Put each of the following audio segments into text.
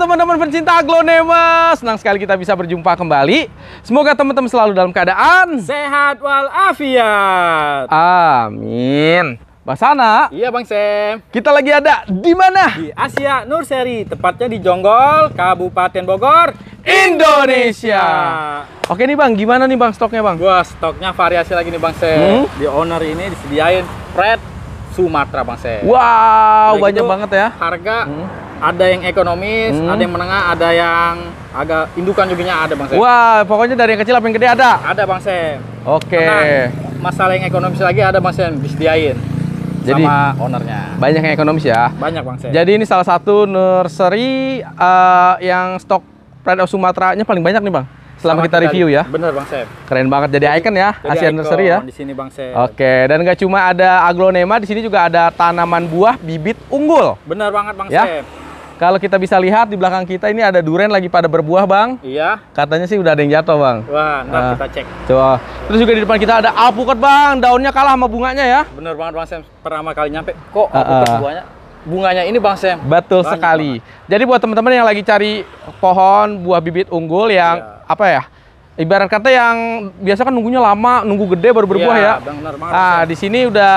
teman-teman pencinta aglonema. Senang sekali kita bisa berjumpa kembali. Semoga teman-teman selalu dalam keadaan sehat walafiat. Amin. Basana. Iya Bang Sem. Kita lagi ada di mana? Di Asia Nurseri, tepatnya di Jonggol, Kabupaten Bogor, Indonesia. Oke nih Bang, gimana nih Bang stoknya Bang? Wah, stoknya variasi lagi nih Bang Sem. Hmm? Di owner ini disediain Fred Sumatera Bang Sem. Wow, gitu, banyak gitu, banget ya. Harga hmm ada yang ekonomis, hmm. ada yang menengah, ada yang agak indukan juga ada Bang Sam. Wah, pokoknya dari yang kecil sampai yang gede ada. Ada Bang Sam. Oke. Okay. Masalah yang ekonomis lagi ada Bang Sam disediain. Jadi sama ownernya. Banyak yang ekonomis ya. Banyak Bang Sam. Jadi ini salah satu nursery uh, yang stok Pride of Sumateranya paling banyak nih Bang. Selama kita, kita review ya. Bener Bang Sam. Keren banget jadi, icon ya, jadi Asian icon Nursery ya. Di sini Bang Sam. Oke, dan gak cuma ada aglonema, di sini juga ada tanaman buah bibit unggul. Bener banget Bang ya? Sam kalau kita bisa lihat di belakang kita ini ada duren lagi pada berbuah, Bang. Iya. Katanya sih udah ada yang jatuh, Bang. Wah, ntar nah. kita cek. Coba. Terus juga di depan kita ada alpukat, Bang. Daunnya kalah sama bunganya ya. Bener banget, Bang Sam. Pertama kali nyampe kok ah, alpukat uh, ah. bunganya bunganya ini Bang Sam. Betul Banyak sekali. Banget. Jadi buat teman-teman yang lagi cari pohon buah bibit unggul yang iya. apa ya? ibarat kata yang biasa kan nunggunya lama, nunggu gede baru berbuah iya, ya. ya. Benar Ah, di sini udah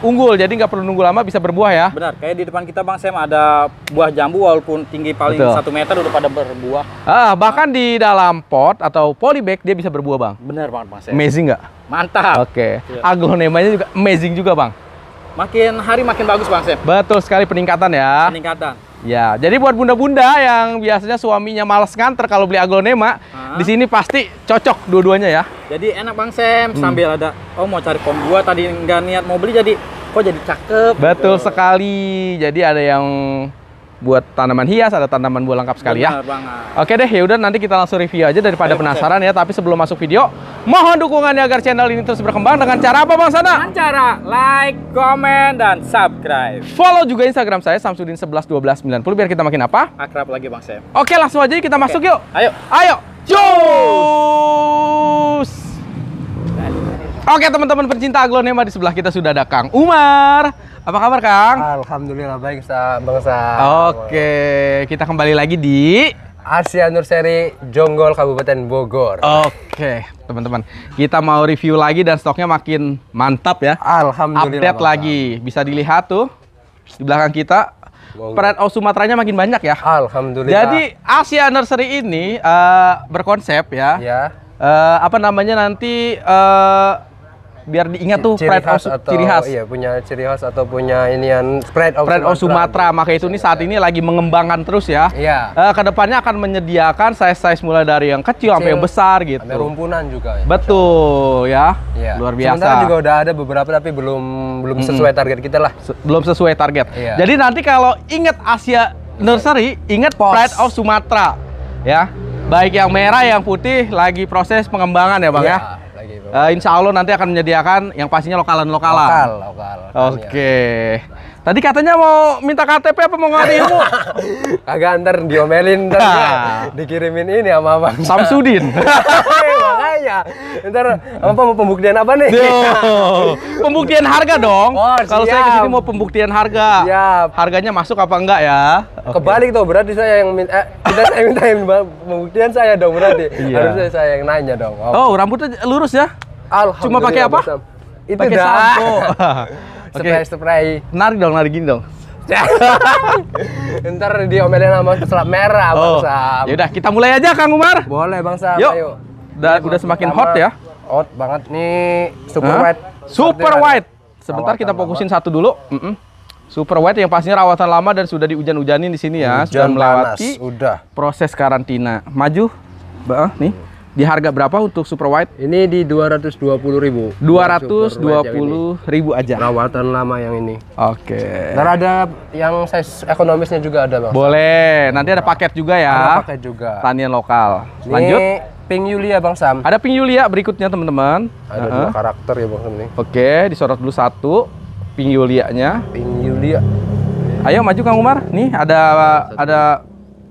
unggul jadi nggak perlu nunggu lama bisa berbuah ya. Benar. Kayak di depan kita Bang Sam ada buah jambu walaupun tinggi paling Betul. 1 meter udah pada berbuah. Ah, bahkan nah. di dalam pot atau polybag dia bisa berbuah, Bang. Benar banget Bang Sam. Amazing nggak? Mantap. Oke. Okay. Ya. aglonema juga amazing juga, Bang. Makin hari makin bagus Bang Sam. Betul sekali peningkatan ya. Peningkatan. Ya, jadi buat bunda-bunda yang biasanya suaminya males nganter kalau beli aglonema, ah. di sini pasti cocok dua-duanya ya. Jadi enak Bang Sam hmm. sambil ada oh mau cari kom gua tadi nggak niat mau beli jadi kok jadi cakep. Gitu. Betul gitu. sekali. Jadi ada yang buat tanaman hias, ada tanaman buah lengkap sekali ya. Benar ya. Banget. Oke deh, yaudah nanti kita langsung review aja daripada Ayo, penasaran ya. Tapi sebelum masuk video, mohon dukungannya agar channel ini terus berkembang dengan cara apa Bang Sana? Dengan cara like, comment, dan subscribe. Follow juga Instagram saya Samsudin 111290 biar kita makin apa? Akrab lagi Bang saya. Oke, langsung aja kita Oke. masuk yuk. Ayo. Ayo. Cus. Oke teman-teman pencinta aglonema di sebelah kita sudah ada Kang Umar, apa kabar Kang? Alhamdulillah baik Ustaz, Bang Ustaz. Oke, kita kembali lagi di Asia Nur Seri Jonggol Kabupaten Bogor. Oke, teman-teman. Kita mau review lagi dan stoknya makin mantap ya. Alhamdulillah. Update lagi. Bisa dilihat tuh di belakang kita peran oh Sumateranya makin banyak ya. Alhamdulillah. Jadi Asia Nursery ini uh, berkonsep ya. Ya. Uh, apa namanya nanti uh, biar diingat tuh ciri pride khas atau, ciri khas. Iya, punya ciri khas atau punya inian spread of pride Sumatera. Of gitu. Maka itu ini saat ini lagi mengembangkan terus ya. Iya. Uh, kedepannya akan menyediakan size-size mulai dari yang kecil, kecil sampai yang besar gitu. Ada rumpunan juga. Ya, Betul ya. Iya. Luar biasa. Sementara juga udah ada beberapa tapi belum belum sesuai target kita lah. Se belum sesuai target. Iya. Jadi nanti kalau ingat Asia Nursery, ingat spread Pride of Sumatera ya. Baik yang merah, yang putih lagi proses pengembangan ya, Bang ya. iya. ya uh, insya Allah nanti akan menyediakan yang pastinya lokalan-lokalan. Lokal, lokal. Oke. Okay. Ya. Tadi katanya mau minta KTP apa mau ngasih ilmu? Kagak ntar diomelin ntar nah. dikirimin ini sama Bang Samsudin. Ya, Ntar apa mau pembuktian apa nih? pembuktian harga dong. Oh, Kalau saya kesini mau pembuktian harga. Siap. Harganya masuk apa enggak ya? Okay. Kebalik tuh berarti saya yang minta eh, kita saya minta pembuktian saya dong berarti. Iya. Harusnya saya yang nanya dong. Oh, oh rambutnya lurus ya? Alhamdulillah. Cuma pakai apa? Itu Itu pakai sampo. Spray spray. Narik dong, narik gini dong. Ntar diomelin sama selap merah, Bang oh. Sam. Yaudah kita mulai aja Kang Umar. Boleh, Bang Sam. Yuk. Ayo da, udah iya, semakin hot ya. Hot banget nih super huh? white. Super white. Sebentar kita fokusin lama. satu dulu. Mm -mm. Super white yang pastinya rawatan lama dan sudah dihujan-hujanin di sini ya, Hujan sudah melewati panas, udah. proses karantina. Maju. Bah, nih. Di harga berapa untuk super white? Ini di dua ratus dua puluh ribu dua dua ratus puluh ribu aja. Rawatan lama yang ini. Oke. Okay. ada yang size ekonomisnya juga ada, Bang. Boleh. Nanti ada paket juga ya. Ada paket juga. Tanian lokal. Lanjut. Ini Pink Yulia Bang Sam. Ada Pink Yulia berikutnya teman-teman. Ada uh -huh. dua karakter ya Bang Sam ini. Oke, disorot dulu satu Pink Yulianya. Pink Yulia. Ayo maju Kang Umar. Nih ada ada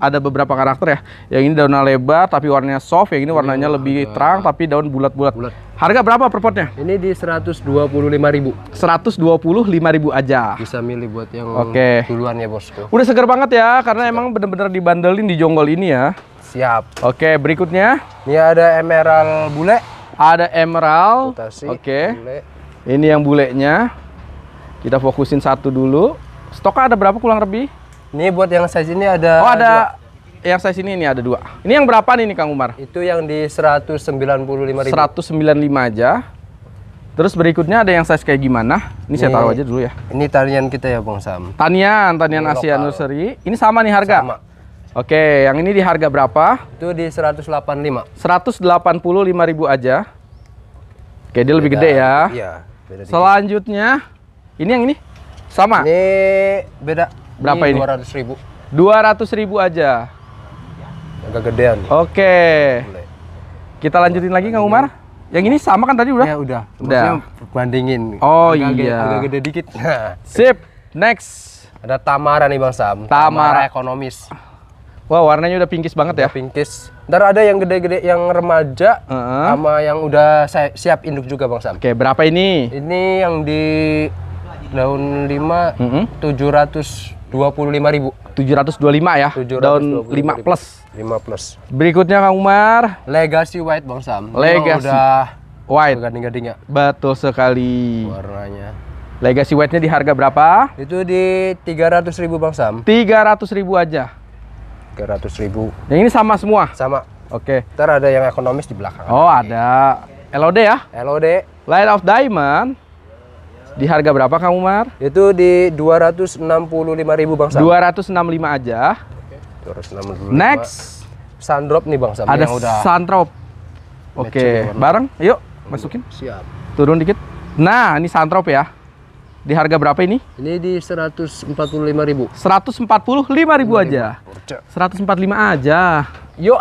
ada beberapa karakter ya. Yang ini daunnya lebar tapi warnanya soft, yang ini warnanya ini iya, lebih agak. terang tapi daun bulat-bulat. Harga berapa per potnya? Ini di 125.000. 125.000 aja. Bisa milih buat yang Oke. Okay. duluan ya, Bosku. Udah seger banget ya karena Sekarang. emang bener-bener dibandelin di jonggol ini ya. Siap. Oke, berikutnya. Ini ada emerald bule. Ada emerald. Oke. Bule. Ini yang bulenya. Kita fokusin satu dulu. Stoknya ada berapa kurang lebih? Ini buat yang size ini ada Oh, ada dua yang size ini ini ada dua. Ini yang berapa nih Kang Umar? Itu yang di 195.000. ribu. 195 aja. Terus berikutnya ada yang size kayak gimana? Ini, ini saya taruh aja dulu ya. Ini tanian kita ya Bang Sam. Tanian, tanian Asia lokal. Nursery. Ini sama nih harga? Sama. Oke, yang ini di harga berapa? Itu di 185. ribu aja. Oke, dia beda, lebih gede ya. Iya, beda dikit. Selanjutnya, ini yang ini sama. Ini beda. Berapa ini? ini? 200 ribu. 200 ribu aja. Agak gedean. Nih. Oke. Kita lanjutin lagi Kang Umar. Yang ini sama kan tadi udah? Ya udah. Udah. Maksudnya bandingin. Oh agak iya. Agak gede dikit. Sip. Next. Ada Tamara nih Bang Sam. Tamara, Tamara ekonomis. Wah warnanya udah pinkish banget udah ya? Pinkish. Ntar ada yang gede-gede, yang remaja, uh -huh. sama yang udah siap induk juga bang Sam. Oke berapa ini? Ini yang di daun 5 tujuh ratus dua puluh lima ribu. Tujuh ratus dua lima ya? Daun lima plus. Lima plus. Berikutnya Kang Umar. Legacy White bang Sam. Legacy. Memang udah White. Gading-gadingnya. Betul sekali. Warnanya. Legacy white-nya di harga berapa? Itu di tiga ratus ribu Bang Sam. Tiga ratus ribu aja. 300 ribu yang ini sama semua sama oke okay. ntar ada yang ekonomis di belakang oh ada LOD ya LOD Light of Diamond di harga berapa kamu Mar? itu di 265 ribu Bang Sam 265 aja okay. 265 next sandrop nih Bang Sam ada yang udah sandrop oke okay. bareng yuk masukin siap turun dikit nah ini sandrop ya di harga berapa ini? Ini di ribu. 145.000. ribu aja. 145 aja. Yo,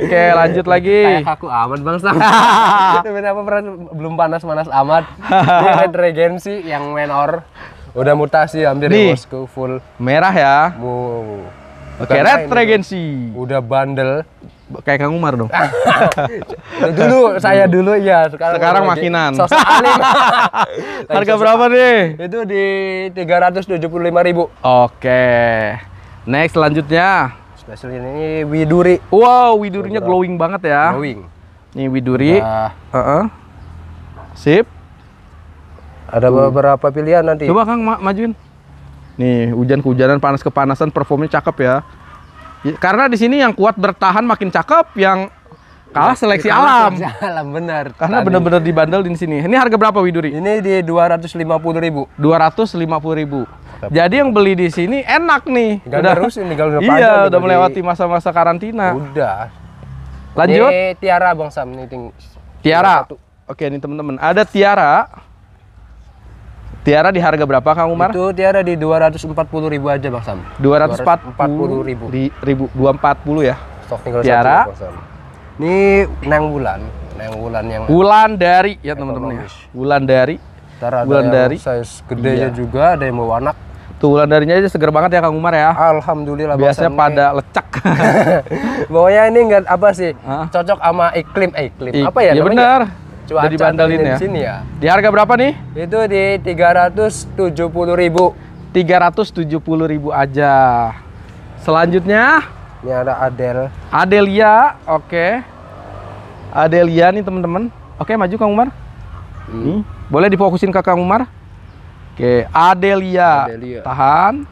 Oke, lanjut lagi. Kayak aku amat Bang Sam. apa peran belum panas-panas amat? Red Regency yang menor. Udah mutasi hampir di bosku full. Merah ya. Wow. Oke, red Regency. Udah bandel kayak Kang Umar dong. dulu saya dulu ya, sekarang sekarang makinan. Harga berapa nih? Itu di 375.000. Oke. Next selanjutnya. spesial ini Widuri. Wow, Widurinya glowing banget ya. Glowing. Nih Widuri. Nah. Uh -uh. Sip. Ada uh. beberapa pilihan nanti. Coba Kang ma majuin. Nih, hujan kehujanan, panas kepanasan, performnya cakep ya. Iya. Karena di sini yang kuat bertahan makin cakep, yang kalah seleksi ya, alam. Seleksi alam benar. Karena benar-benar dibandel di sini. Ini harga berapa Widuri? Ini di 250.000. 250.000. Jadi yang beli di sini enak nih. Gak udah harus ini kalau udah Iya, udah, melewati masa-masa karantina. Udah. Lanjut. Ini Tiara Bang Sam ini ting Tiara. Oke, ini teman-teman. Ada Tiara Tiara di harga berapa Kang Umar? Itu Tiara di 240 ribu aja Bang Sam. 240 ribu. Di, ribu 240 ya. Stok Tiara. Ini Neng Wulan Neng Wulan yang Wulan dari ya teman-teman ya. Bulan dari. Ntar ada bulan yang dari. size gedenya iya. juga, ada yang mau anak. Tuh Wulan darinya aja seger banget ya Kang Umar ya. Alhamdulillah. Biasanya Sam, pada ini. lecak. Pokoknya ini nggak apa sih, Hah? cocok sama iklim, eh, iklim. apa ya? Ya benar cuaca ya. Di sini ya. Di harga berapa nih? Itu di tiga Tiga ratus ratus tujuh tujuh puluh ribu. puluh ribu aja. Selanjutnya, ini ada Adel. Adelia, oke. Okay. Adelia nih teman-teman. Oke, okay, maju Kang Umar. Hmm. Nih, boleh difokusin ke Kang Umar? Oke, okay. Adelia. Adelia. Tahan.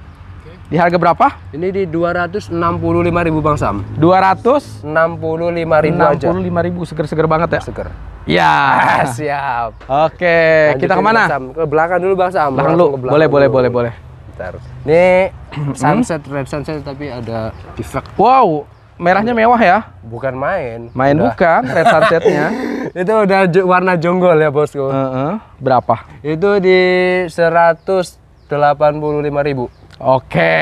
Di harga berapa? Ini di dua ratus enam puluh lima ribu Bang Sam. 265.000 aja. ribu seger-seger banget ya. Seger. Ya. Ah, siap. Oke, kita kemana? Ke belakang dulu Bang Sam. Belakang dulu. Belakang boleh, dulu. boleh, boleh, boleh. Bentar. Nih sunset, red sunset tapi ada efek. Wow, merahnya mewah ya? Bukan main. Main udah. bukan red sunsetnya. itu udah warna jonggol ya bosku. Uh -uh. Berapa? Itu di 185 ribu. Oke,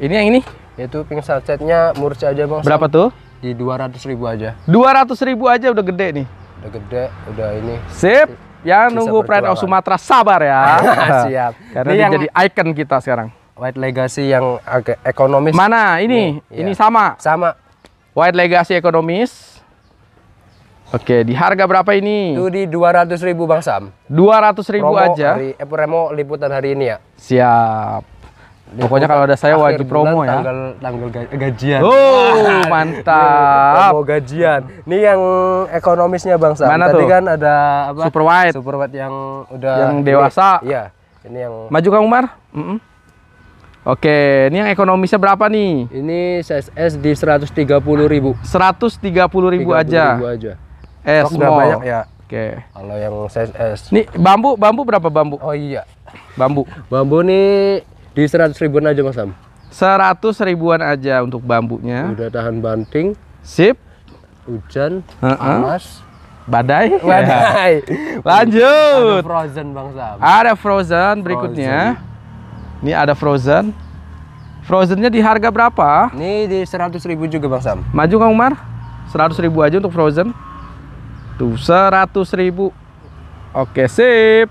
ini yang ini? Itu pink sunsetnya murah aja bang. Berapa tuh? Di 200 ribu aja. 200 ribu aja udah gede nih udah gede udah ini sip ya nunggu Pride of Sumatera sabar ya siap karena ini yang... jadi icon kita sekarang White Legacy yang agak ekonomis mana ini iya, iya. ini ya. sama sama White Legacy ekonomis Oke, di harga berapa ini? Itu di 200.000 ribu Bang Sam. 200.000 aja. Dari eh, liputan hari ini ya. Siap. Pokoknya kalau ada saya wajib promo bulan, ya. Tanggal tanggal gajian. Oh, mantap. promo gajian. Ini yang ekonomisnya Bang Sam. Mana Tadi tuh? kan ada apa? Super White. Super White yang udah yang dewasa. Iya. Ini yang Maju Kang Umar. Mm -mm. Oke, ini yang ekonomisnya berapa nih? Ini size S di 130.000. 130.000 ribu aja. Ribu aja. S eh, Stok small. banyak ya. Oke. Kalau yang size S. Nih, bambu bambu berapa bambu? Oh iya. Bambu. Bambu nih di 100 ribuan aja Mas Sam? 100 ribuan aja untuk bambunya. Udah tahan banting. Sip. Hujan, uh -uh. panas, badai. Badai. Lanjut. Ada frozen Bang Sam. Ada frozen berikutnya. Frozen. Ini ada frozen. Frozennya di harga berapa? Ini di 100 ribu juga Bang Sam. Maju Kang Umar. 100 ribu aja untuk frozen. Tuh 100 ribu. Oke, sip.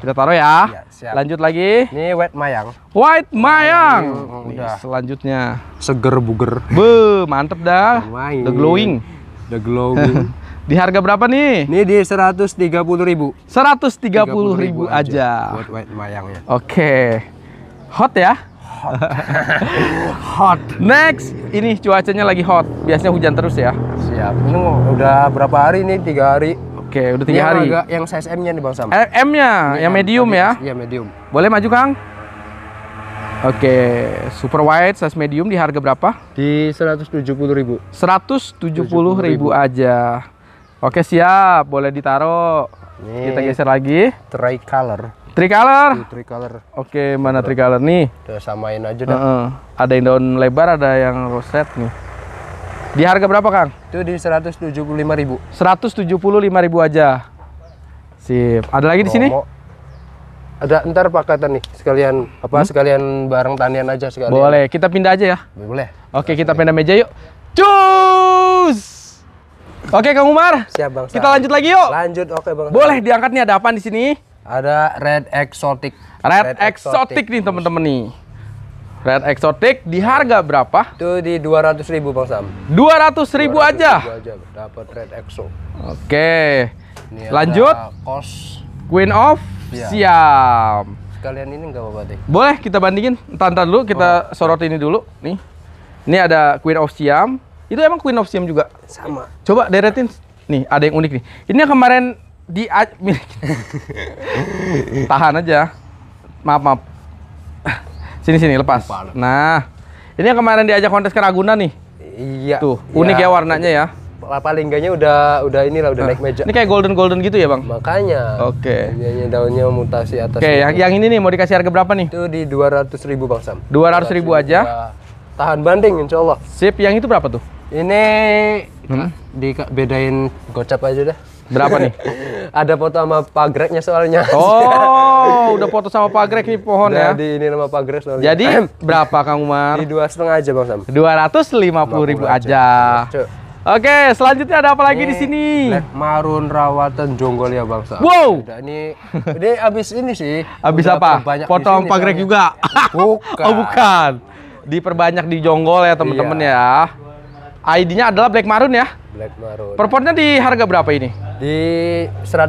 Kita taruh ya. ya Siap. Lanjut lagi. Ini white mayang. White mayang. Hmm, hmm, hmm udah. Selanjutnya seger buger. Be, mantep dah. The glowing. The glowing. Di harga berapa nih? Ini di seratus tiga puluh ribu. seratus tiga puluh ribu aja. aja. Buat white mayangnya. Oke. Okay. Hot ya? Hot. hot. Next. Ini cuacanya lagi hot. Biasanya hujan terus ya? Siap. Ini udah berapa hari nih? Tiga hari. Oke, udah tiga yang hari. Agak, yang size M-nya nih Bang Sam. Eh, M-nya, yang M, kan medium ya. Iya, medium. Boleh maju, Kang? Oke, super wide size medium di harga berapa? Di 170.000. 170.000 ribu aja. Oke, siap. Boleh ditaruh. Nih, Kita geser lagi. Tri color. Tri color. Oke, mana tri color nih? Udah samain aja dah. Uh -uh. Ada yang daun lebar, ada yang roset nih. Di harga berapa, Kang? Itu di 175.000. 175.000 aja. Sip. Ada lagi di sini? Ada ntar pakatan nih sekalian apa hmm? sekalian barang tanian aja sekalian. Boleh, kita pindah aja ya. Boleh. Oke, kita pindah meja yuk. Cus! Oke, Kang Umar. Siap, Bang. Kita lanjut lagi yuk. Lanjut, oke, Bang. Boleh diangkat nih ada apa di sini? Ada red exotic. Red, red exotic, exotic nih, teman-teman nih. Red Exotic di harga berapa? Itu di 200 ribu Bang Sam. 200 ribu aja? Ribu aja dapat Red Exo. Oke. Lanjut. Kos. Queen of ya. Siam. Sekalian ini nggak apa-apa deh. Boleh kita bandingin. Tantan dulu kita oh. sorot ini dulu. Nih. Ini ada Queen of Siam. Itu emang Queen of Siam juga? Sama. Coba deretin. Nih, ada yang unik nih. Ini yang kemarin di Tahan aja. Maaf, maaf. Sini sini lepas. Nah, ini yang kemarin diajak kontes ke Ragunan nih. Iya. Tuh, iya. unik ya, ya warnanya ya. Paling enggaknya udah udah lah udah nah, naik meja. Ini kayak golden golden gitu ya, Bang? Makanya. Oke. Okay. daunnya mutasi atas. Oke, okay, yang, yang ini nih mau dikasih harga berapa nih? Itu di dua ratus ribu Bang Sam. ratus ribu aja. Ya. Tahan banding insya Allah. Sip, yang itu berapa tuh? Ini hmm? bedain gocap aja deh. Berapa nih? Ada foto sama Pak Gregnya soalnya. Oh, udah foto sama Pak Greg nih pohon ya. Jadi ini nama Pak Greg soalnya. Jadi berapa Kang Umar? Di dua setengah aja Bang Sam. Dua ratus lima puluh ribu aja. Oke, selanjutnya ada apa lagi di sini? Marun Rawatan Jonggol ya Bang Sam. Wow. ini ini abis ini sih. Abis apa? Banyak foto sama Pak Greg juga. Bukan. Oh, bukan. Diperbanyak di Jonggol ya teman-teman iya. ya. ID-nya adalah Black Maroon ya? Black Maroon. Perportnya di harga berapa ini? Di puluh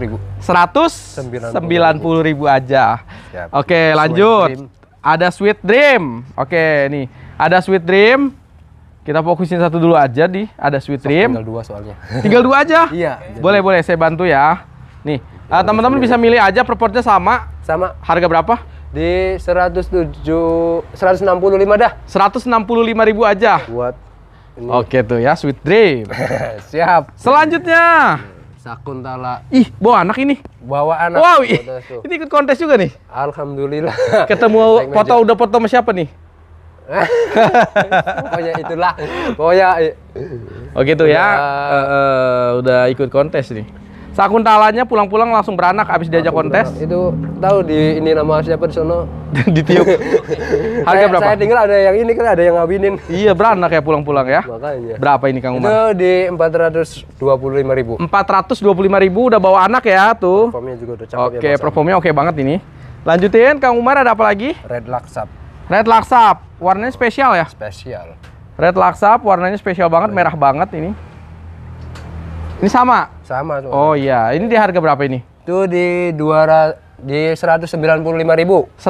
ribu. sembilan puluh ribu aja. Siap. Oke lanjut. Dream. ada Sweet Dream. Oke nih. Ada Sweet Dream. Kita fokusin satu dulu aja di. Ada Sweet so, Dream. Tinggal dua soalnya. Tinggal dua aja? iya. Boleh, boleh. Saya bantu ya. Nih. Uh, teman-teman bisa milih aja proportnya sama. Sama. Harga berapa? Di 107 165 dah. lima ribu aja. Buat Oke tuh ya, Sweet Dream. Siap. Selanjutnya. Sakuntala. Ih, bawa anak ini. Bawa anak. Wow, ih. ini ikut kontes juga nih. Alhamdulillah. Ketemu foto udah foto sama siapa nih? pokoknya itulah. Pokoknya Oke tuh ya. ya. Uh, uh, udah ikut kontes nih. Sakuntalanya pulang-pulang langsung beranak abis diajak langsung kontes. Beranak. Itu tahu di ini nama siapa di sono? Ditiup. Harga saya, berapa? Saya dengar ada yang ini kan ada yang ngawinin. Iya, beranak ya pulang-pulang ya. Makanya. Berapa ini Kang Umar? Itu di lima ribu. lima ribu udah bawa anak ya tuh. Performnya juga udah cakep ya, Oke, ya, performnya oke banget ini. Lanjutin Kang Umar ada apa lagi? Red Laksap. Red Laksap. Warnanya spesial ya? Spesial. Red Laksap warnanya spesial banget, merah banget ini. Ini sama sama tuh. Oh iya, ini di harga berapa ini? Itu di 200 di 195.000. 195.000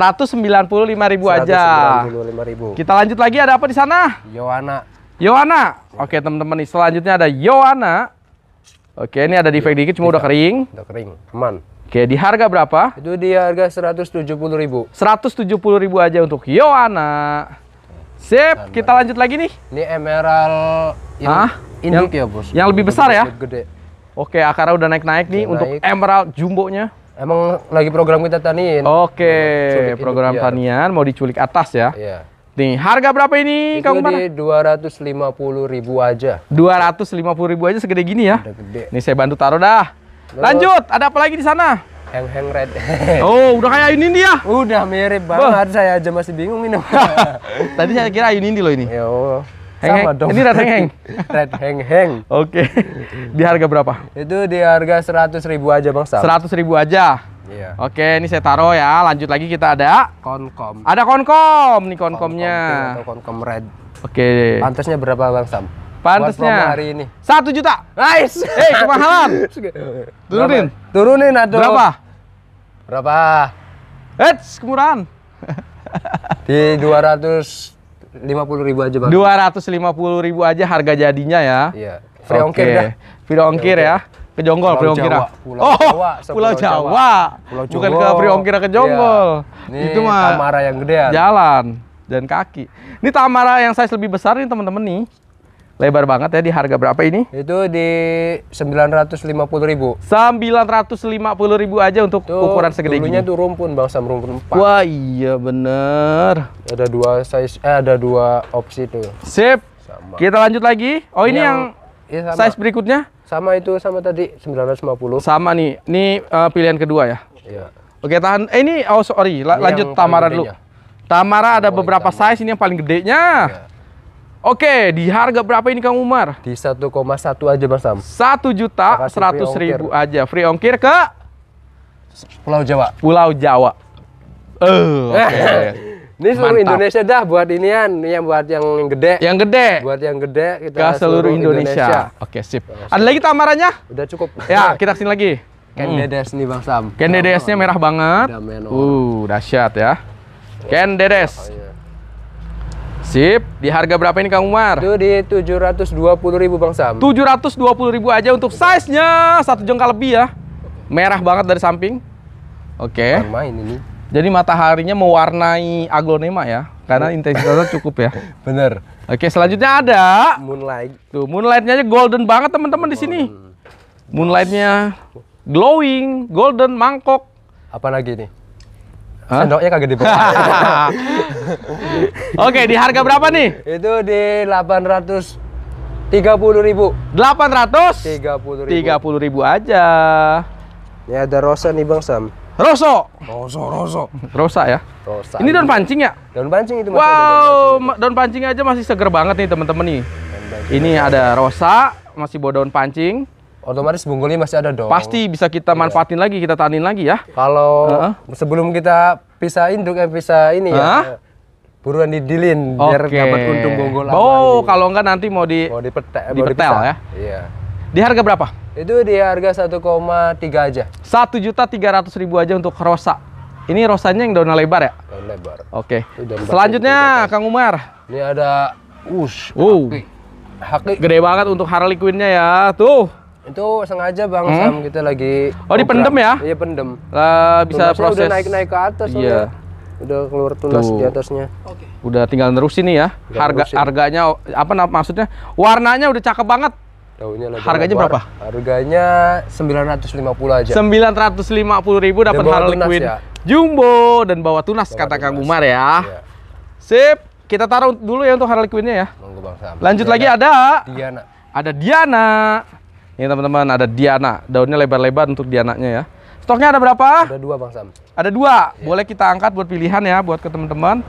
aja. 195.000. Kita lanjut lagi ada apa di sana? Yoana. Yoana. Oke, teman-teman selanjutnya ada Yoana. Oke, ini ada defect dikit cuma iya. udah kering. Udah kering. Aman. Oke, di harga berapa? Itu di harga 170.000. 170.000 aja untuk Yoana. Sip, kita lanjut lagi nih. Ini Emerald yang Hah? induk yang, ya, Bos. Yang lebih besar lebih ya? Gede. Oke, akarnya udah naik-naik nih naik. untuk Emerald Jumbo-nya. Emang lagi program kita tanin. Oke, iya, program iya. tanian mau diculik atas ya. Iya. Nih, harga berapa ini, Kang Umar? puluh ribu aja. puluh ribu aja segede gini ya? gede. Nih saya bantu taruh dah. Lalu, Lanjut, ada apa lagi di sana? Hang Hang Red. oh, udah kayak ini dia. Udah mirip banget. Saya aja masih bingung ini. Tadi saya kira ini loh ini. Yo. Heng Sama dong. Ini red heng heng. red heng heng. Oke. Di harga berapa? Itu di harga seratus ribu aja bang Sam. Seratus ribu aja. Iya. Oke, ini saya taruh ya. Lanjut lagi kita ada konkom. Ada konkom nih konkomnya. Konkom iya, atau konkom red. Oke. Pantasnya berapa bang Sam? Pantasnya hari ini satu juta. Nice. Hei eh, kemahalan. Turunin. Berapa? Turunin aduh. berapa? Berapa? Eits, kemurahan. di dua ratus 50 ribu aja bang. 250 ribu aja harga jadinya ya. Iya. Free okay. ongkir dah. Free ongkir ya. Ke Jonggol, Free ongkir. Jawa. Ah. oh, Jawa. Pulau Jawa. Pulau Jawa. Bukan ke Free ongkir ke Jonggol. Iya. Itu mah Tamara yang gedean. Jalan dan kaki. Ini Tamara yang size lebih besar nih teman-teman nih. Lebar banget ya di harga berapa ini? Itu di 950.000. 950.000 aja untuk tuh, ukuran segede ini? gini. tuh rumpun Bang Sam rumpun 4. Wah, iya bener Ada dua size eh ada dua opsi tuh. Sip. Sama. Kita lanjut lagi. Oh, ini, yang, yang ya size berikutnya? Sama itu sama tadi 950. Sama nih. Ini uh, pilihan kedua ya. Iya. Oke, tahan. Eh, ini oh sorry, ini lanjut Tamara dulu. Tamara ada oh, beberapa tamar. size ini yang paling gedenya. Ya. Oke, di harga berapa ini Kang Umar? Di 1,1 aja Mas Sam. 1 juta 100 ribu aja. Free ongkir ke Pulau Jawa. Pulau Jawa. Eh, uh, eh, Okay. ini seluruh Mantap. Indonesia dah buat inian, yang buat yang gede. Yang gede. Buat yang gede kita ke seluruh, seluruh Indonesia. Indonesia. Oke, sip. Ada lagi tamarannya? Udah cukup. Ya, kita kesini lagi. Ken hmm. Dedes nih Bang Sam. Ken Dedesnya merah banget. uh, dahsyat ya. Ken Dedes. Oh, iya. Sip. Di harga berapa ini Kang Umar? Itu di puluh ribu Bang Sam. puluh ribu aja untuk size-nya. Satu jengkal lebih ya. Merah banget dari samping. Oke. Okay. main ini. Jadi mataharinya mewarnai aglonema ya. Karena intensitasnya cukup ya. Bener. Oke, selanjutnya ada moonlight. Tuh, nya aja golden banget teman-teman di sini. Moonlight-nya glowing, golden, mangkok. Apa lagi nih? Hah? Sendoknya kagak dibawa. Oke, di harga berapa nih? Itu di 800 puluh ribu 800 ratus ribu puluh ribu aja Ini ya, ada rosa nih Bang Sam Roso Roso, Roso Rosa ya? Rosa Ini daun pancing ya? Daun pancing itu Wow, daun pancing, daun pancing aja masih seger banget nih temen-temen nih Ini ada rosa, masih bawa daun pancing otomatis bungkulnya masih ada dong. Pasti bisa kita iya. manfaatin lagi, kita tanin lagi ya. Kalau uh -huh. sebelum kita pisah induk eh pisah ini uh -huh. ya buruan didilin okay. biar dapat untung bonggol Oh, kalau enggak nanti mau di mau dipetek, di ya. Iya. Di harga berapa? Itu di harga 1,3 aja. satu juta tiga ratus ribu aja untuk rosa. Ini rosanya yang daun lebar ya? Daun lebar. Oke. Okay. Selanjutnya Kang Umar. Ini ada ush. Uh. Haki. Gede banget untuk Harley Quinn-nya ya. Tuh. Itu sengaja Bang hmm? Sam kita lagi Oh, dipendem ya? Iya, pendem. Lah eh, bisa Tunasnya proses. Udah naik-naik ke atas Iya. Udah keluar tunas Tuh. di atasnya. Okay. Udah tinggal nerusin nih ya. Tinggal Harga nerusin. harganya apa maksudnya? Warnanya udah cakep banget. Daunnya lagi Harganya lebar. berapa? Harganya puluh aja. sembilan ratus lima puluh ribu dapat Harley Quinn ya? jumbo dan bawa tunas bawa kata tunas. Kang Umar ya. Iya. Sip, kita taruh dulu ya untuk Harley quinn ya. Bang, Bang Lanjut Diana. lagi ada Diana. Ada Diana. Ini teman-teman ada Diana, daunnya lebar-lebar untuk dianaknya ya. Stoknya ada berapa? Ada dua Bang Sam. Ada dua, yeah. boleh kita angkat buat pilihan ya buat ke teman-teman.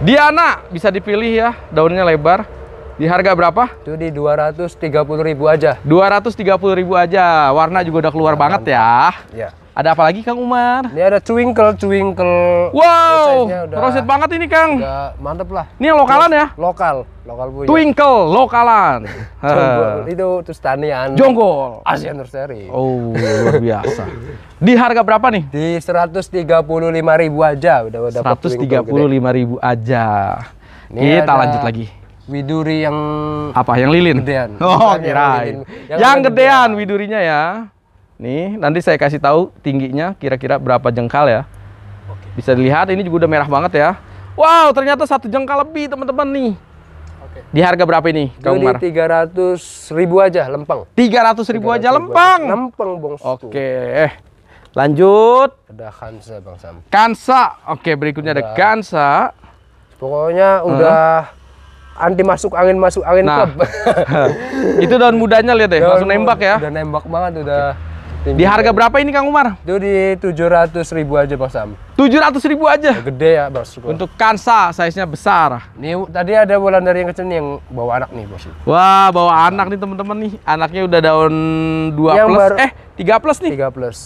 Diana bisa dipilih ya, daunnya lebar. Di harga berapa? Itu di dua ratus tiga puluh ribu aja. Dua ratus tiga puluh ribu aja, warna juga udah keluar nah, banget ya. Iya. Yeah. Ada apa lagi Kang Umar? Ini ada twinkle twinkle. Wow, roset banget ini Kang. Udah mantep lah. Ini yang lokalan ya? Lokal, lokal punya. Twinkle lokalan. Jonggol itu tanian. Jonggol. Asian Nursery. Oh, luar biasa. Di harga berapa nih? Di seratus tiga puluh lima ribu aja udah puluh lima ribu aja. Ini Kita ada... lanjut lagi. Widuri yang apa? Yang lilin. Gedean. Oh, kirain. Yang, yang, yang gedean widurinya ya. Nih, nanti saya kasih tahu tingginya kira-kira berapa jengkal ya. Oke. Bisa dilihat ini juga udah merah banget ya. Wow, ternyata satu jengkal lebih teman-teman nih. Oke. Di harga berapa ini, Kamu di Tiga ratus ribu aja lempeng. Tiga ratus ribu aja lempeng. Lempeng, bong. Oke. Eh, Lanjut. Ada Kansa, Bang Sam. Kansa. Oke, berikutnya udah. ada Kansa. Pokoknya udah anti masuk angin masuk angin nah, itu daun mudanya lihat deh, daun langsung nembak ya. Udah nembak banget udah. Okay. Tinggi. Di harga berapa ini Kang Umar? Itu di 700 ribu aja Pak Sam. 700 ribu aja? Ya, gede ya Bos. Untuk Kansa size-nya besar. Nih tadi ada bulan dari yang kecil nih yang bawa anak nih Bos. Wah, bawa nah. anak nih teman-teman nih. Anaknya udah daun dua plus baru, eh tiga plus nih. Tiga plus.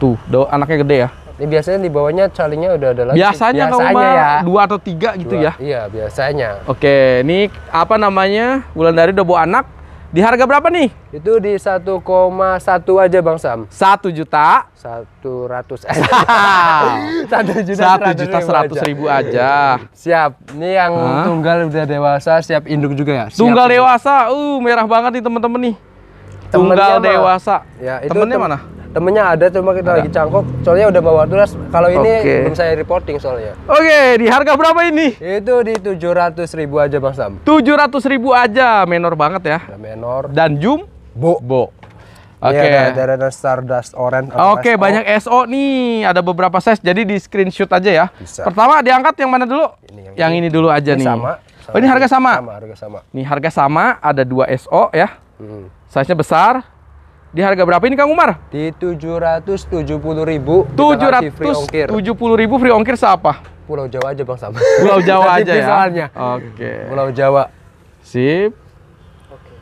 Tuh, daun anaknya gede ya. Ini biasanya di bawahnya calingnya udah ada lagi. Biasanya, biasanya kamu ya. dua atau tiga gitu dua, ya? Iya biasanya. Oke, ini apa namanya? Bulan dari udah bawa anak, di harga berapa nih? Itu di 1,1 aja Bang Sam. 1 juta 100 1 juta 1 juta 100 ribu aja. Siap. Ini yang Hah? tunggal udah dewasa, siap induk juga ya. Siap tunggal juga. dewasa. Uh, merah banget nih teman-teman nih. Temennya tunggal dewasa. Ya, itu temennya tem mana? temennya ada cuma kita ada. lagi cangkok soalnya udah bawa tunas kalau ini okay. belum saya reporting soalnya oke okay, di harga berapa ini itu di tujuh ratus ribu aja bang sam tujuh ratus ribu aja menor banget ya, ya menor dan jum bo bo iya, Oke. Okay. Ada dari Stardust Orange. Oke, okay, SO. banyak SO nih. Ada beberapa size. Jadi di screenshot aja ya. Bisa. Pertama diangkat yang mana dulu? Ini yang, yang ini. dulu aja ini nih. Sama. sama. Oh, ini harga sama. Sama, harga sama. Nih harga sama, ada dua SO ya. Hmm. Size-nya besar, di harga berapa ini Kang Umar? Di 770 ribu. 770 ribu free ongkir Siapa? Pulau Jawa aja Bang Sam. Pulau Jawa aja ya? Oke. Pulau Jawa. Sip.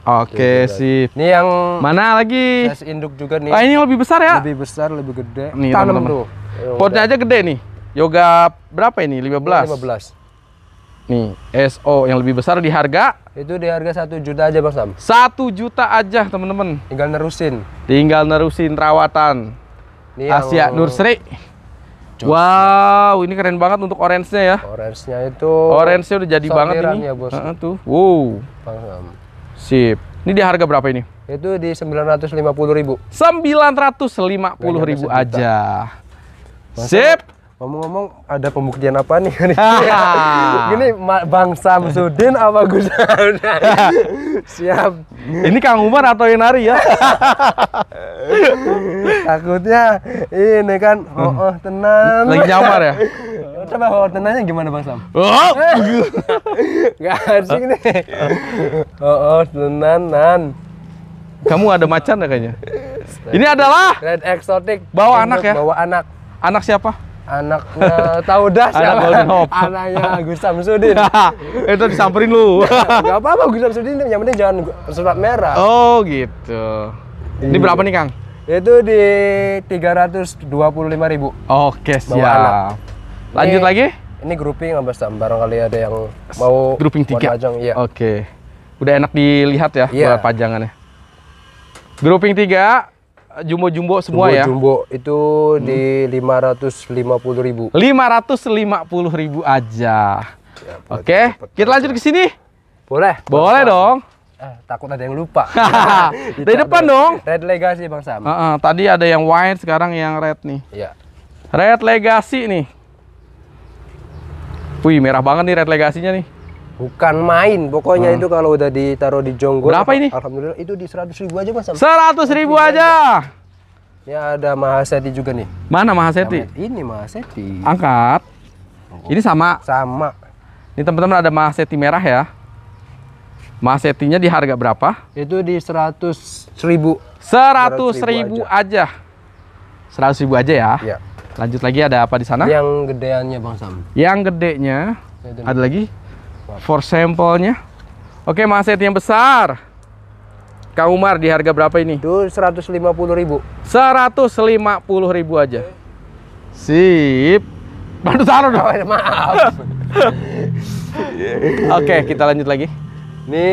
Oke, okay, sip. Ini yang mana lagi? Tes induk juga nih. Ah, ini lebih besar ya? Lebih besar, lebih gede. Nih, Tanam teman Potnya aja gede nih. Yoga berapa ini? 15. 15. Nih, SO yang lebih besar di harga? Itu di harga satu juta aja Bang Sam. Satu juta aja temen-temen. Tinggal nerusin. Tinggal nerusin rawatan Ini Asia yang... Nursri. Wow, ini keren banget untuk orange-nya ya. Orange-nya itu Orange-nya udah jadi banget ini. Ya, bos. Uh, -huh, tuh. Wow. Bang Sam. Sip. Ini di harga berapa ini? Itu di 950.000. 950.000 aja. Bang Sip. Ngomong-ngomong, ada pembuktian apa nih? Ini Bang Samsudin apa Gus Siap. Ini Kang Umar atau yang nari ya? Takutnya ini kan, oh, hmm. oh tenang. Lagi nyamar ya? Coba oh tenangnya gimana Bang Sam? Oh. Gak asik nih. Oh, oh nan. Kamu ada macan ya kayaknya? Ini adalah Red Exotic. Bawa anak ya? Bawa anak. Anak siapa? anaknya tahu dah Anak anaknya, anaknya Gus Samsudin itu disamperin lu nggak apa-apa Gus Samsudin yang penting jangan surat merah oh gitu ini iya. berapa nih Kang itu di tiga ratus dua puluh lima ribu oke siap lanjut ini, lagi ini grouping nggak Bang kali ada yang mau grouping tiga iya. oke udah enak dilihat ya yeah. buat pajangannya grouping tiga jumbo-jumbo semua jumbo, ya. Jumbo itu hmm. di 550 ribu. 550 ribu aja. Ya, Oke, okay. kita lanjut ke sini. Boleh. Boleh bang. dong. Eh, takut ada yang lupa. Dari depan dong. Red Legacy Bang Sam. Uh -uh, tadi ada yang white, sekarang yang red nih. Iya. Red Legacy nih. Wih, merah banget nih red legasinya nih. Bukan main, pokoknya hmm. itu kalau udah ditaruh di jonggol. Berapa ini? Alhamdulillah itu di seratus ribu aja mas. Seratus ribu, aja. aja. Ini ya, ada Mahaseti juga nih. Mana Mahaseti? Ini Mahaseti. Angkat. Ini sama. Sama. Ini teman-teman ada Mahaseti merah ya. Mahasetinya di harga berapa? Itu di seratus ribu. Seratus ribu, ribu aja. Seratus ribu aja ya. ya. Lanjut lagi ada apa di sana? Yang gedeannya Bang Sam. Yang gedenya. nya. ada lagi? for sampelnya oke maset yang besar Kang Umar di harga berapa ini? Itu 150000 ribu puluh ribu aja Sip Bantu taruh dong Maaf Oke kita lanjut lagi Ini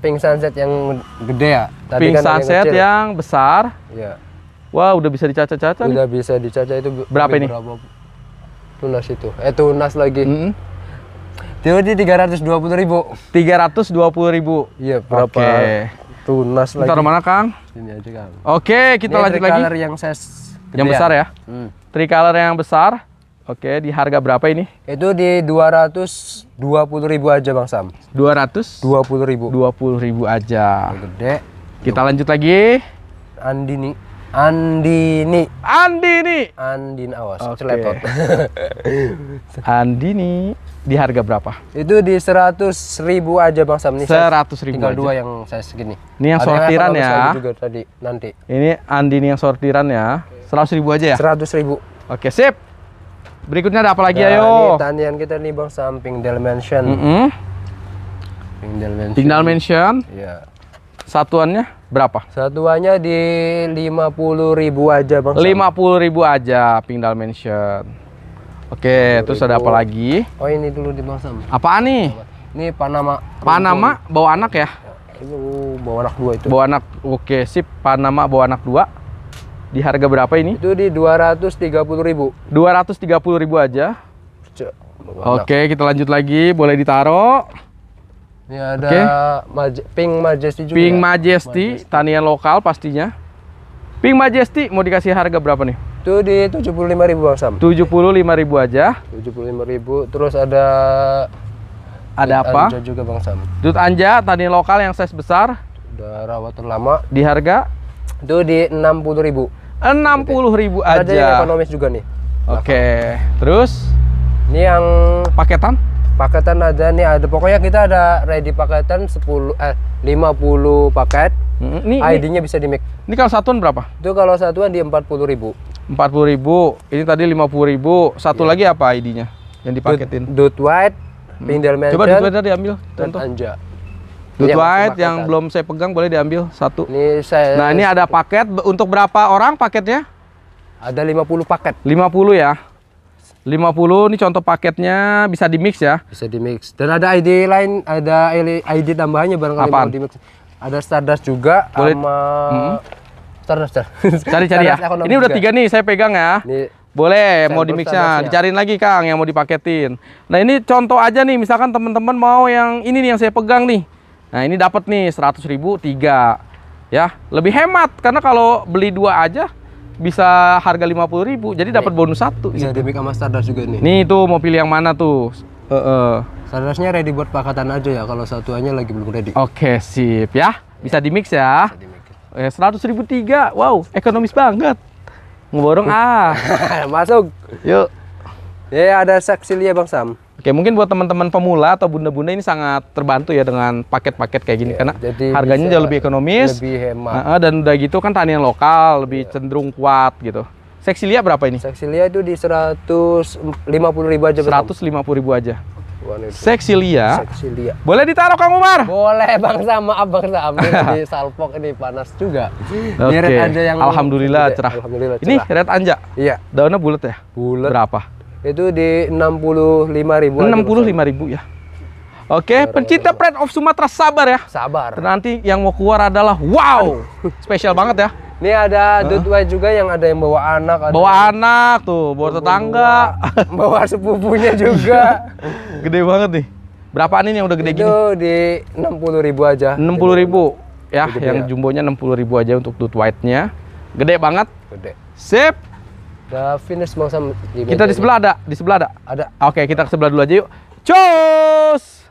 pink sunset yang gede ya? Tadi pink kan sunset yang, yang besar Iya Wah wow, udah bisa dicaca-caca Udah bisa dicaca itu Berapa ini? Berapa tunas itu? Eh tunas lagi mm -hmm. Jadi puluh ribu. tiga ratus dua puluh ribu. Iya, berapa? Okay. Tunas lagi. Taruh mana, Kang? Ini aja, Kang. Oke, okay, kita Ini lanjut lagi. yang saya yang ya? besar ya. Hmm. Tricolor yang besar. Oke, di harga berapa ini? Itu di dua dua ratus puluh ribu aja Bang Sam. dua ratus dua puluh ribu. dua puluh ribu aja. Gede. Kita lanjut lagi. Andini. Andini. Andini. Andin awas, okay. celepot. Andini di harga berapa? Itu di 100 ribu aja Bang Sam. Ini 100 ribu tinggal aja. dua yang saya segini. Ini yang sortiran ya. Juga tadi nanti. Ini Andini yang sortiran ya. 100 ribu aja ya? 100 ribu. Oke, sip. Berikutnya ada apa lagi nah, ayo? Ini tanian kita nih Bang samping Del Mansion. Mm -hmm. Mansion. Mansion. Del Mansion. Iya. Satuannya berapa? Satuannya di lima puluh ribu aja Bang Lima puluh ribu aja Del Mansion. Oke, terus ada apa lagi? Oh, ini dulu di Balsam. Apaan nih? Ini Panama. Panama rumpun. bawa anak ya? Itu bawa anak dua itu. Bawa anak. Oke, sip. Panama bawa anak dua. Di harga berapa ini? Itu di dua Dua ratus ratus tiga tiga puluh ribu. puluh ribu aja. Cuk, Oke, kita lanjut lagi. Boleh ditaruh. Ini ada okay. Maj Pink Majesty juga. Pink ya? Majesty, Majesty, tanian lokal pastinya. Pink Majesty mau dikasih harga berapa nih? Itu di tujuh puluh lima ribu Bang Sam. tujuh puluh lima ribu aja. tujuh puluh lima ribu Terus ada ada Dut apa? Anja juga Bang Sam. Dut Anja tadi lokal yang size besar. Udah rawat terlama. Di harga? Itu di enam enam puluh ribu puluh ribu aja. Ada yang ekonomis juga nih. Oke. Okay. Nah. Terus ini yang paketan? Paketan ada nih ada pokoknya kita ada ready paketan sepuluh eh lima puluh paket. Ini ID-nya bisa di make Ini kalau satuan berapa? Itu kalau satuan di empat puluh ribu puluh ribu ini tadi puluh ribu satu yeah. lagi apa ID-nya yang dipaketin Dut, White hmm. Pindel Mansion coba Dut White tadi ambil contoh Anja Dut White yang belum saya pegang boleh diambil satu ini saya nah ini ada paket untuk berapa orang paketnya ada 50 paket 50 ya 50 ini contoh paketnya bisa di mix ya bisa di mix dan ada ID lain ada ID tambahannya barangkali mau di mix ada Stardust juga boleh. sama hmm terus terus cari cari ya ini udah tiga nih saya pegang ya ini boleh mau di dicariin lagi Kang yang mau dipaketin nah ini contoh aja nih misalkan teman-teman mau yang ini nih yang saya pegang nih nah ini dapat nih seratus ribu tiga ya lebih hemat karena kalau beli dua aja bisa harga lima puluh ribu jadi dapat bonus satu bisa gitu. dimik sama standar juga nih nih itu mau pilih yang mana tuh uh, uh. standarnya ready buat pakatan aja ya kalau satuannya lagi belum ready oke okay, sip ya bisa dimix ya bisa dimix. Eh, seratus ribu tiga wow ekonomis banget ngeborong ah masuk yuk ya, ya ada ya bang Sam Oke, mungkin buat teman-teman pemula atau bunda-bunda ini sangat terbantu ya dengan paket-paket kayak gini yeah, karena jadi harganya jauh lebih ekonomis, lebih hemat. Uh, dan udah gitu kan tanian lokal lebih yeah. cenderung kuat gitu. Seksilia berapa ini? Seksilia itu di 150 ribu aja. 150 ribu aja seksilia Seksilia. Boleh ditaruh Kang Umar? Boleh Bang sama Abang sama di Salpok ini panas juga. Okay. Ini Red Anja yang Alhamdulillah cerah. Alhamdulillah cerah. Ini Red Anja. Iya. Daunnya bulat ya? Bulat. Berapa? Itu di lima ribu. lima ribu ya. Oke, okay, pencinta Pride of Sumatera sabar ya. Sabar. Nanti yang mau keluar adalah wow, spesial banget ya. Ini ada uh. juga yang ada yang bawa anak. Ada bawa anak tuh, bawa tetangga. Bawa sepupunya juga. gede banget nih. Berapaan ini yang udah gede Itu gini? di puluh ribu aja. Enam puluh ribu ya, gede yang ya. jumbonya puluh ribu aja untuk Dud White-nya. Gede banget. Gede. Sip. the finish mau sama kita di sebelah ada, di sebelah ada. Ada. Oke, okay, kita ke sebelah dulu aja yuk. Cus!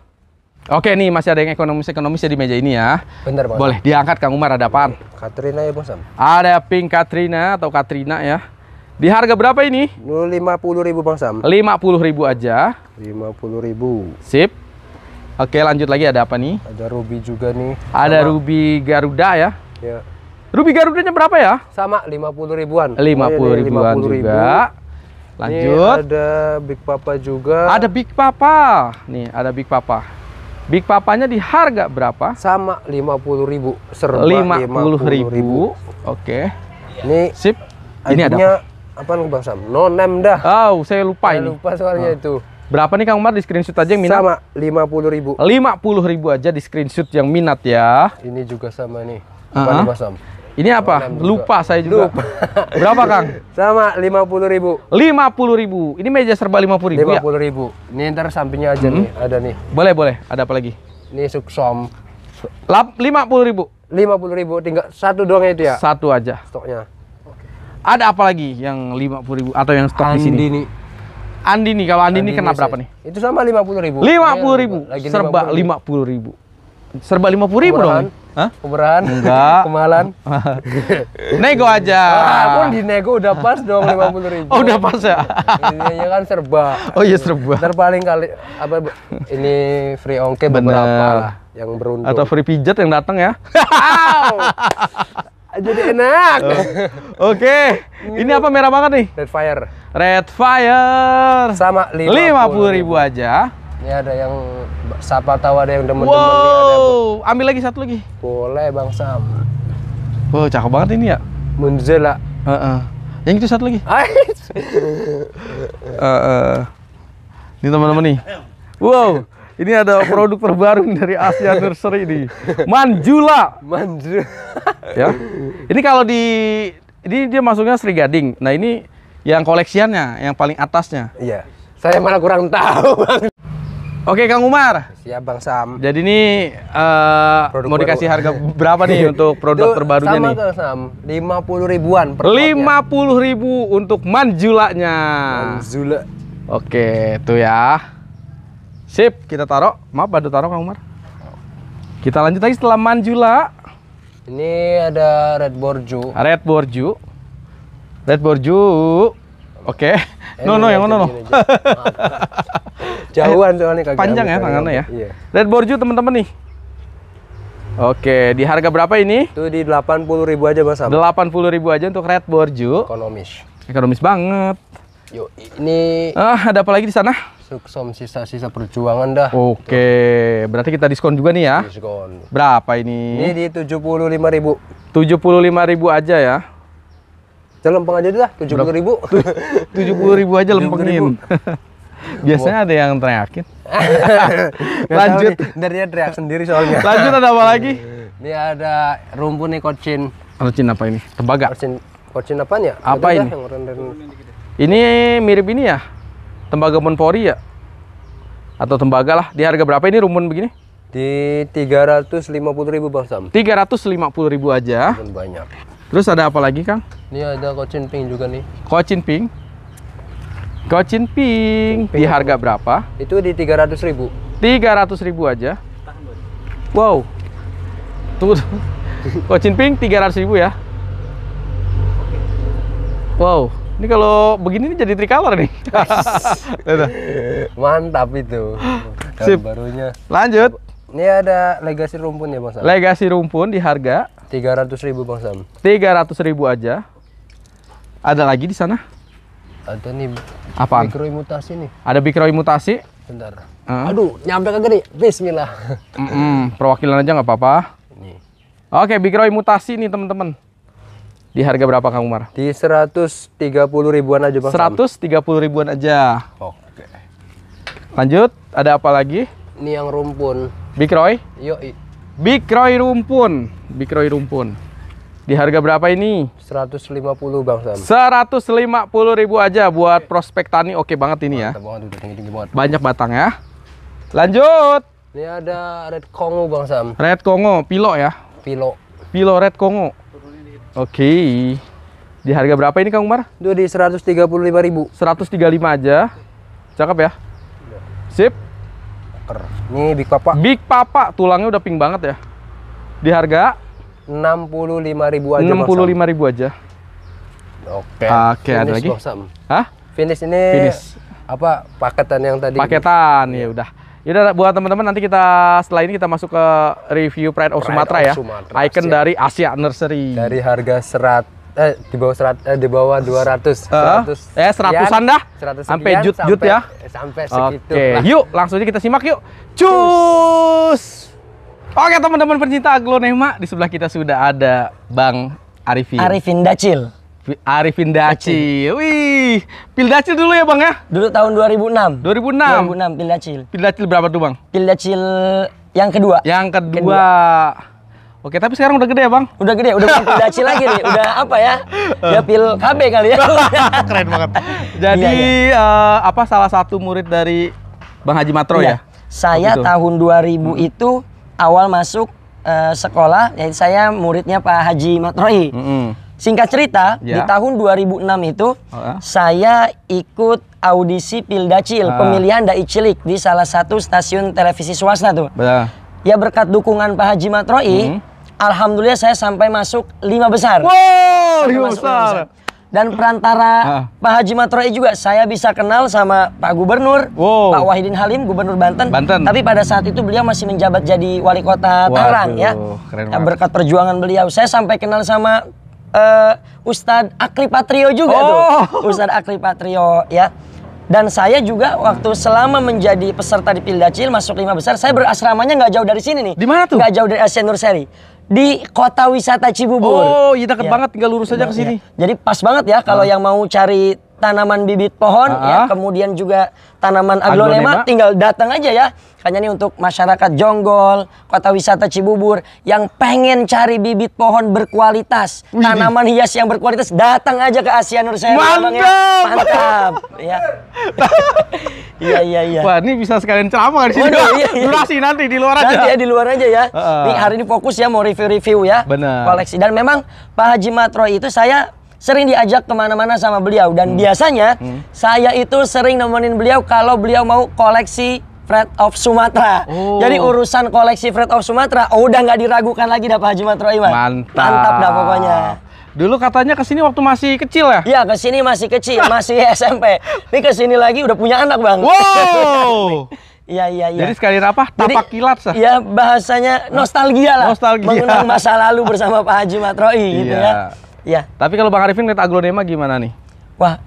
Oke nih masih ada yang ekonomis-ekonomis ya di meja ini ya. Bener bang. Boleh diangkat Kang Umar ada apaan? Katrina ya bos Ada pink Katrina atau Katrina ya. Di harga berapa ini? Lima puluh ribu Bang Sam. Lima puluh ribu aja. Lima puluh ribu. Sip. Oke lanjut lagi ada apa nih? Ada Ruby juga nih. Ada Sama. Ruby Garuda ya? Ya. Ruby Garudanya berapa ya? Sama lima puluh ribuan. Iya, lima puluh ribuan juga. Ribu. Lanjut. Ini ada Big Papa juga. Ada Big Papa. Nih ada Big Papa. Big Papanya di harga berapa? Sama 50 ribu serba 50, ribu. Oke. Okay. Ini sip. Ini ada apa? Apa Bang Sam? No name dah. Oh, saya lupa saya ini. Lupa soalnya oh. itu. Berapa nih Kang Umar di screenshot aja yang minat? Sama 50 ribu. 50 ribu aja di screenshot yang minat ya. Ini juga sama nih. Apa uh -huh. Ini apa? Lupa saya juga. Lupa. Berapa Kang? Sama 50 50000 50 ribu. Ini meja serba Rp50.000 ribu 50 ya? 50000 Ini ntar sampingnya aja hmm. nih, ada nih. Boleh, boleh. Ada apa lagi? Ini suksom. Lap, 50000 ribu? 50 tinggal satu doang itu ya? Satu aja. Stoknya. Oke. Ada apa lagi yang 50 ribu atau yang stok Andini. di sini? Andini. Andini, kalau Andini, Andini kena berapa nih? Itu sama 50 50000 50 ribu. serba 50 ribu. Serba 50 ribu dong. Hah? Kemurahan? Enggak. Kemahalan? nego aja. Ah, pun di nego udah pas dong lima puluh ribu. Oh udah pas ya? Ini iya, iya kan serba. Oh iya serba. Terpaling kali apa ini free ongke Bener. beberapa lah yang beruntung. Atau free pijat yang datang ya? Jadi enak. Oh, oke. Okay. Ini apa merah banget nih? Red Fire. Red Fire. Sama lima puluh ribu aja. Ini ada yang siapa tahu ada yang demen-demen wow. nih ada. Ambil lagi satu lagi. Boleh Bang Sam. Wow, cakep banget ini ya. Munzela. Uh -uh. Yang itu satu lagi. uh, uh. Ini teman-teman nih. Wow. Ini ada produk terbaru dari Asia Nursery ini Manjula. Manjula. ya. Ini kalau di ini dia masuknya Sri gading. Nah, ini yang koleksiannya, yang paling atasnya. Iya. Saya malah kurang tahu, Bang. Oke Kang Umar. Siap Bang Sam. Jadi ini uh, mau baru. dikasih harga berapa nih untuk produk Itu terbarunya sama nih? Sama Sam, 50 ribuan per puluh ribu untuk manjulanya. Manjula. Oke, itu ya. Sip, kita taruh. Maaf, baru taruh Kang Umar. Kita lanjut lagi setelah manjula. Ini ada red borju. Red borju. Red borju Oke. Okay. no no yang mana no. Jauhan soalnya kagak. Panjang ya tangannya ya. Iya. Red Borju teman-teman nih. Oke, di harga berapa ini? Itu di puluh ribu aja Mas Delapan puluh ribu aja untuk Red Borju. Ekonomis. Ekonomis banget. Yuk, ini Ah, ada apa lagi di sana? Suksom sisa-sisa perjuangan dah. Oke, berarti kita diskon juga nih ya. Diskon. Berapa ini? Ini di 75.000. 75.000 aja ya lempeng aja dah tujuh puluh ribu tujuh puluh ribu aja lempengin biasanya ada yang teriakin lanjut dari teriak sendiri soalnya lanjut ada apa lagi ini ada rumpun nih kocin kocin apa ini tembaga kocin kocin ya? apa ya apa ini ini mirip ini ya tembaga monpori ya atau tembaga lah di harga berapa ini rumpun begini di 350.000 Bang Sam. 350.000 aja. Banyak. Terus ada apa lagi, Kang? Ini ada kocin pink juga nih. Kocin pink? Kocin pink. Di harga berapa? Itu di 300 ribu. 300 ribu aja? Wow. Tuh. Kocin pink 300 ribu ya? Wow. Ini kalau begini ini jadi tricolor nih. Mantap itu. Sip. barunya. Lanjut. Ini ada legasi rumpun ya Bang Sam? Legasi rumpun di harga 300.000 ribu Bang Sam 300.000 ribu aja Ada lagi di sana? Ada nih Apaan? imutasi nih Ada mikroimutasi? Bentar Hmm. Aduh nyampe kagak nih Bismillah mm -mm, Perwakilan aja nggak apa-apa Oke imutasi nih teman-teman di harga berapa Kang Umar? Di 130 ribuan aja Bang. 130 ribuan aja. Oke. Lanjut, ada apa lagi? Ini yang rumpun. Big Roy? yuk. Big Roy rumpun. Big Roy rumpun. Di harga berapa ini? 150 Bang Sam. 150 ribu aja buat oke. prospek tani oke banget ini ya. Mantap ya. Banget, udah tinggi -tinggi banget. Banyak batang ya. Lanjut. Ini ada Red Kongo Bang Sam. Red Kongo, pilo ya? Pilo. Pilo Red Kongo. Oke. Di harga berapa ini Kang Umar? Itu di 135 ribu. 135 aja. Cakep ya? Iya. Sip. Tracker. Ini Big Papa. Big Papa, tulangnya udah pink banget ya. Di harga 65.000 aja. 65 ribu aja. Oke. Okay. Oke, okay, ada lagi. Boxam. Hah? Finish ini Finish. apa paketan yang tadi? Paketan, ya iya. udah. Ya buat teman-teman nanti kita setelah ini kita masuk ke review Pride of Pride Sumatera of ya. Sumatera, Icon Asia. dari Asia Nursery. Dari harga 100 eh di bawah serat eh, di bawah 200 eh, seratus uh, eh seratusan dah seratus sampai jut jut ya eh, sampai segitu Oke, lah. yuk langsung aja kita simak yuk cus Oke teman-teman pencinta aglonema di sebelah kita sudah ada Bang Arifin Arifin Dacil Arifin Dacil. Wih, Pil Dacil dulu ya Bang ya? Dulu tahun 2006. 2006. 2006 Pil Dacil. Pil Dacil berapa tuh Bang? Pil Dacil yang kedua. Yang kedua. kedua. Oke, tapi sekarang udah gede ya, Bang? Udah gede, udah udah kudaci lagi nih. Udah apa ya? Dia pil KB kali ya. Keren banget. Jadi iya, iya. Uh, apa salah satu murid dari Bang Haji Matro iya. ya? Saya Begitu. tahun 2000 hmm. itu awal masuk uh, sekolah, jadi saya muridnya Pak Haji Matroi. Hmm. Singkat cerita, ya. di iya. tahun 2006 itu oh, ya? saya ikut audisi Pildacil, ah. pemilihan dai cilik di salah satu stasiun televisi swasta tuh. Ya. Ya berkat dukungan Pak Haji Matroi, hmm Alhamdulillah saya sampai masuk lima besar. Wow, lima besar. besar dan perantara ah. Pak Haji Matroi juga saya bisa kenal sama Pak Gubernur wow. Pak Wahidin Halim Gubernur Banten. Banten tapi pada saat itu beliau masih menjabat jadi wali kota Tangerang ya keren ya, berkat perjuangan beliau saya sampai kenal sama uh, Ustadz Akli Patrio juga oh. tuh Ustadz Akli Patrio ya dan saya juga waktu selama menjadi peserta di Pildacil masuk lima besar saya berasramanya nggak jauh dari sini nih di mana tuh nggak jauh dari Asian Seri di kota wisata Cibubur. Oh, iya deket ya. banget tinggal lurus aja iya, ke sini. Ya. Jadi pas banget ya kalau oh. yang mau cari tanaman bibit pohon uh -huh. ya ah. kemudian juga tanaman aglonema, aglonema tinggal datang aja ya hanya ini untuk masyarakat Jonggol, Kota Wisata Cibubur yang pengen cari bibit pohon berkualitas, Wih. tanaman hias yang berkualitas, datang aja ke Asia Nur saya. Mantap. Ya. Mantap. ya. Iya iya iya. Wah, ini bisa sekalian ceramah di sini. Waduh, iya, iya. Durasi nanti di luar nanti aja. Nanti ya di luar aja ya. Uh -uh. Nih, hari ini fokus ya mau review-review ya. Benar. Koleksi dan memang Pak Haji Matroy itu saya sering diajak kemana-mana sama beliau dan hmm. biasanya hmm. saya itu sering nemenin beliau kalau beliau mau koleksi Fred of Sumatra Oh. Jadi urusan koleksi Fred of Sumatra oh udah nggak diragukan lagi dapat Pak Haji Iwan. Mantap. Mantap dah pokoknya. Dulu katanya ke sini waktu masih kecil ya? Iya ke sini masih kecil, masih SMP. Ini sini lagi udah punya anak bang. Wow. Iya iya iya. Jadi sekali apa? Tapak Jadi, kilat sah. Iya bahasanya nostalgia lah. Nostalgia. Mengenang masa lalu bersama Pak Haji Matroi gitu ya. Iya. Iya. Tapi kalau Bang Arifin lihat aglonema gimana nih? Wah,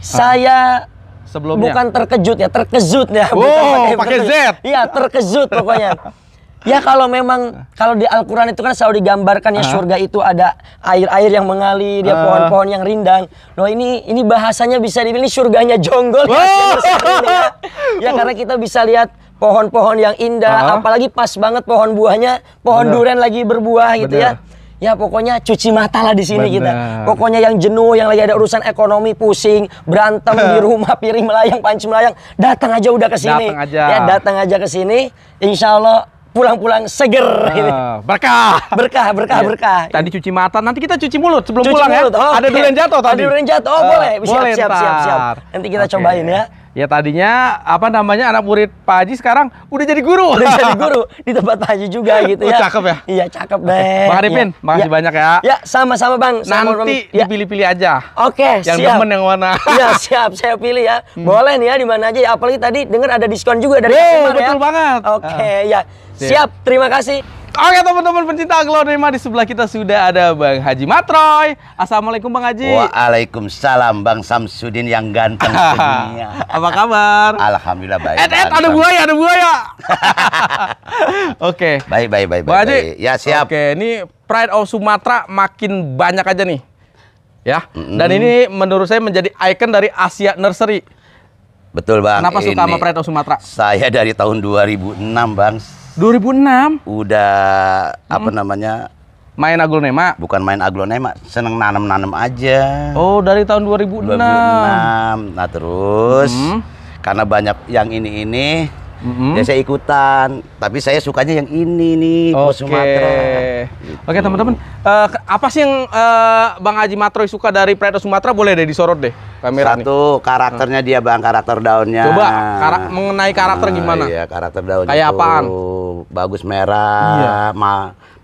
saya sebelumnya bukan terkejut ya, terkejut ya. Oh, pakai Z. Iya, terkejut pokoknya. Ya kalau memang kalau di Al-Qur'an itu kan selalu digambarkan ya surga itu ada air-air yang mengalir, dia ya pohon-pohon yang rindang. Loh ini ini bahasanya bisa dibilang surganya jonggol ya, ya. ya karena kita bisa lihat pohon-pohon yang indah, apalagi pas banget pohon buahnya, pohon Bener. duren lagi berbuah gitu ya. Ya pokoknya cuci mata lah di sini Bener. kita. Pokoknya yang jenuh, yang lagi ada urusan ekonomi, pusing, berantem di rumah, piring melayang, panci melayang, datang aja udah ke sini. Datang aja. Ya datang aja ke sini. Insya Allah pulang-pulang seger. Uh, berkah. Berkah, berkah, iya. berkah. Tadi cuci mata, nanti kita cuci mulut sebelum cuci pulang ya. mulut. ya. Oh, Ada okay. durian jatuh tadi. Ada durian jatuh, oh boleh. Siap, boleh siap, siap, siap, siap. Nanti kita okay. cobain ya. Ya tadinya apa namanya anak murid Pak Haji sekarang udah jadi guru. Udah jadi guru di tempat Pak Haji juga gitu ya. Oh, cakep ya? Iya, cakep deh. Bang Arifin, ya. makasih ya. banyak ya. Ya, sama-sama Bang. Sama Nanti ya. dipilih-pilih aja. Oke, okay, Yang temen yang warna? Iya, siap. Saya pilih ya. Hmm. Boleh nih ya di mana aja. Apalagi tadi dengar ada diskon juga dari Yeay, customer, betul ya. banget. Oke, okay, uh. ya. siap. Terima kasih. Oke teman-teman pencinta aglonema di sebelah kita sudah ada Bang Haji Matroy. Assalamualaikum Bang Haji. Waalaikumsalam Bang Samsudin yang ganteng sedunia. Apa kabar? Alhamdulillah baik. Et eh, et eh, ada buaya ada buaya. Oke. Okay. Baik baik baik Bang baik. Haji. Baik. Ya siap. Oke okay, ini Pride of Sumatra makin banyak aja nih. Ya. Mm -hmm. Dan ini menurut saya menjadi ikon dari Asia Nursery. Betul Bang. Kenapa ini, suka sama Pride of Sumatra? Saya dari tahun 2006 Bang 2006. Udah hmm. apa namanya? Main aglonema? Bukan main aglonema, seneng nanam-nanam aja. Oh, dari tahun 2006. 2006. Nah, terus hmm. karena banyak yang ini-ini Mm-hmm. Ya saya ikutan, tapi saya sukanya yang ini nih, okay. Sumatera. Oke, okay, gitu. teman-teman, uh, apa sih yang uh, Bang Haji Matroy suka dari Predator Sumatera boleh deh disorot deh kamera Satu, nih. karakternya dia Bang, karakter daunnya. Coba karak mengenai karakter ah, gimana? Ya iya, karakter daunnya. Kayak itu Bagus merah, iya. ma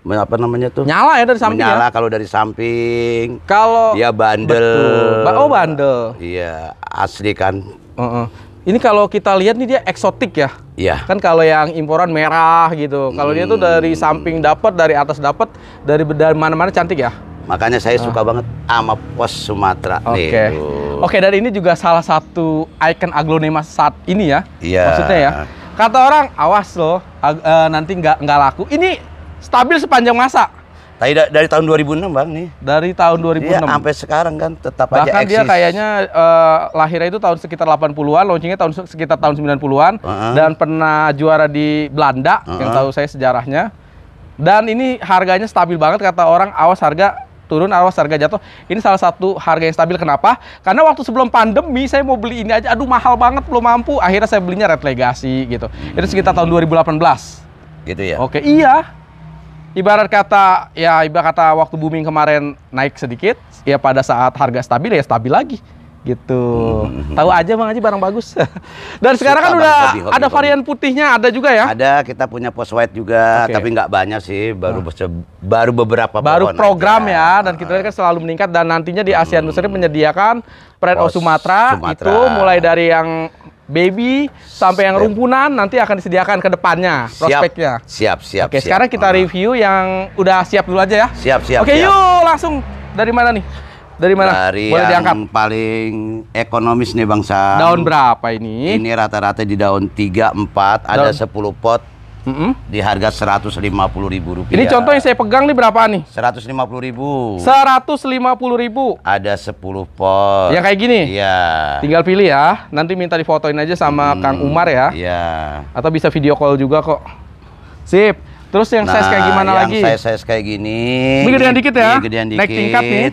apa namanya tuh? Nyala ya dari samping Nyala ya? kalau dari samping. Kalau dia bandel. Betul. Oh, bandel. Iya, asli kan. Uh -uh. Ini kalau kita lihat nih dia eksotik ya. Iya. Kan kalau yang imporan merah gitu. Kalau hmm. dia tuh dari hmm. samping dapat, dari atas dapat, dari mana-mana cantik ya. Makanya saya ah. suka banget sama pos Sumatera Oke. Okay. Oke, okay, dan ini juga salah satu ikon aglonema saat ini ya. Iya. Maksudnya ya. Kata orang, awas loh, uh, nanti nggak nggak laku. Ini stabil sepanjang masa. Tadi dari tahun 2006 bang nih. Dari tahun 2006. Iya, sampai sekarang kan tetap Bahkan aja eksis. Bahkan dia kayaknya uh, lahirnya itu tahun sekitar 80-an, launchingnya tahun sekitar tahun 90-an uh -huh. dan pernah juara di Belanda uh -huh. yang tahu saya sejarahnya. Dan ini harganya stabil banget kata orang, awas harga turun awas harga jatuh. Ini salah satu harga yang stabil. Kenapa? Karena waktu sebelum pandemi saya mau beli ini aja, aduh mahal banget, belum mampu. Akhirnya saya belinya Red Legacy gitu. Itu sekitar tahun 2018. Gitu ya? Oke, iya ibarat kata ya ibarat kata waktu booming kemarin naik sedikit ya pada saat harga stabil ya stabil lagi gitu hmm. tahu aja bang aja barang bagus dan Suka sekarang kan udah hobi, hobi, ada hobi. varian putihnya ada juga ya ada kita punya post white juga okay. tapi nggak banyak sih baru nah. baru beberapa baru program aja. ya dan kita kan selalu meningkat dan nantinya di ASEAN hmm. Nusantara menyediakan Pride of Sumatera itu mulai dari yang baby sampai yang rumpunan nanti akan disediakan ke depannya prospeknya. Siap, siap. Oke, siap. sekarang kita ah. review yang udah siap dulu aja ya. Siap, siap. Oke, siap. yuk langsung dari mana nih? Dari mana? Dari Boleh yang diangkat. paling ekonomis nih bangsa Daun berapa ini? Ini rata-rata di daun tiga empat ada 10 pot mm -hmm. di harga ribu rupiah. Ini contoh yang saya pegang nih berapa nih? Seratus lima puluh ribu. Seratus lima puluh ribu. Ada sepuluh pot. Yang kayak gini? Iya. Tinggal pilih ya. Nanti minta difotoin aja sama mm, Kang Umar ya. Iya. Atau bisa video call juga kok. Sip. Terus yang nah, size kayak nah, gimana yang lagi? Yang size, size kayak gini. Ini gedean dikit ya. Ini gedean dikit. Naik tingkat nih.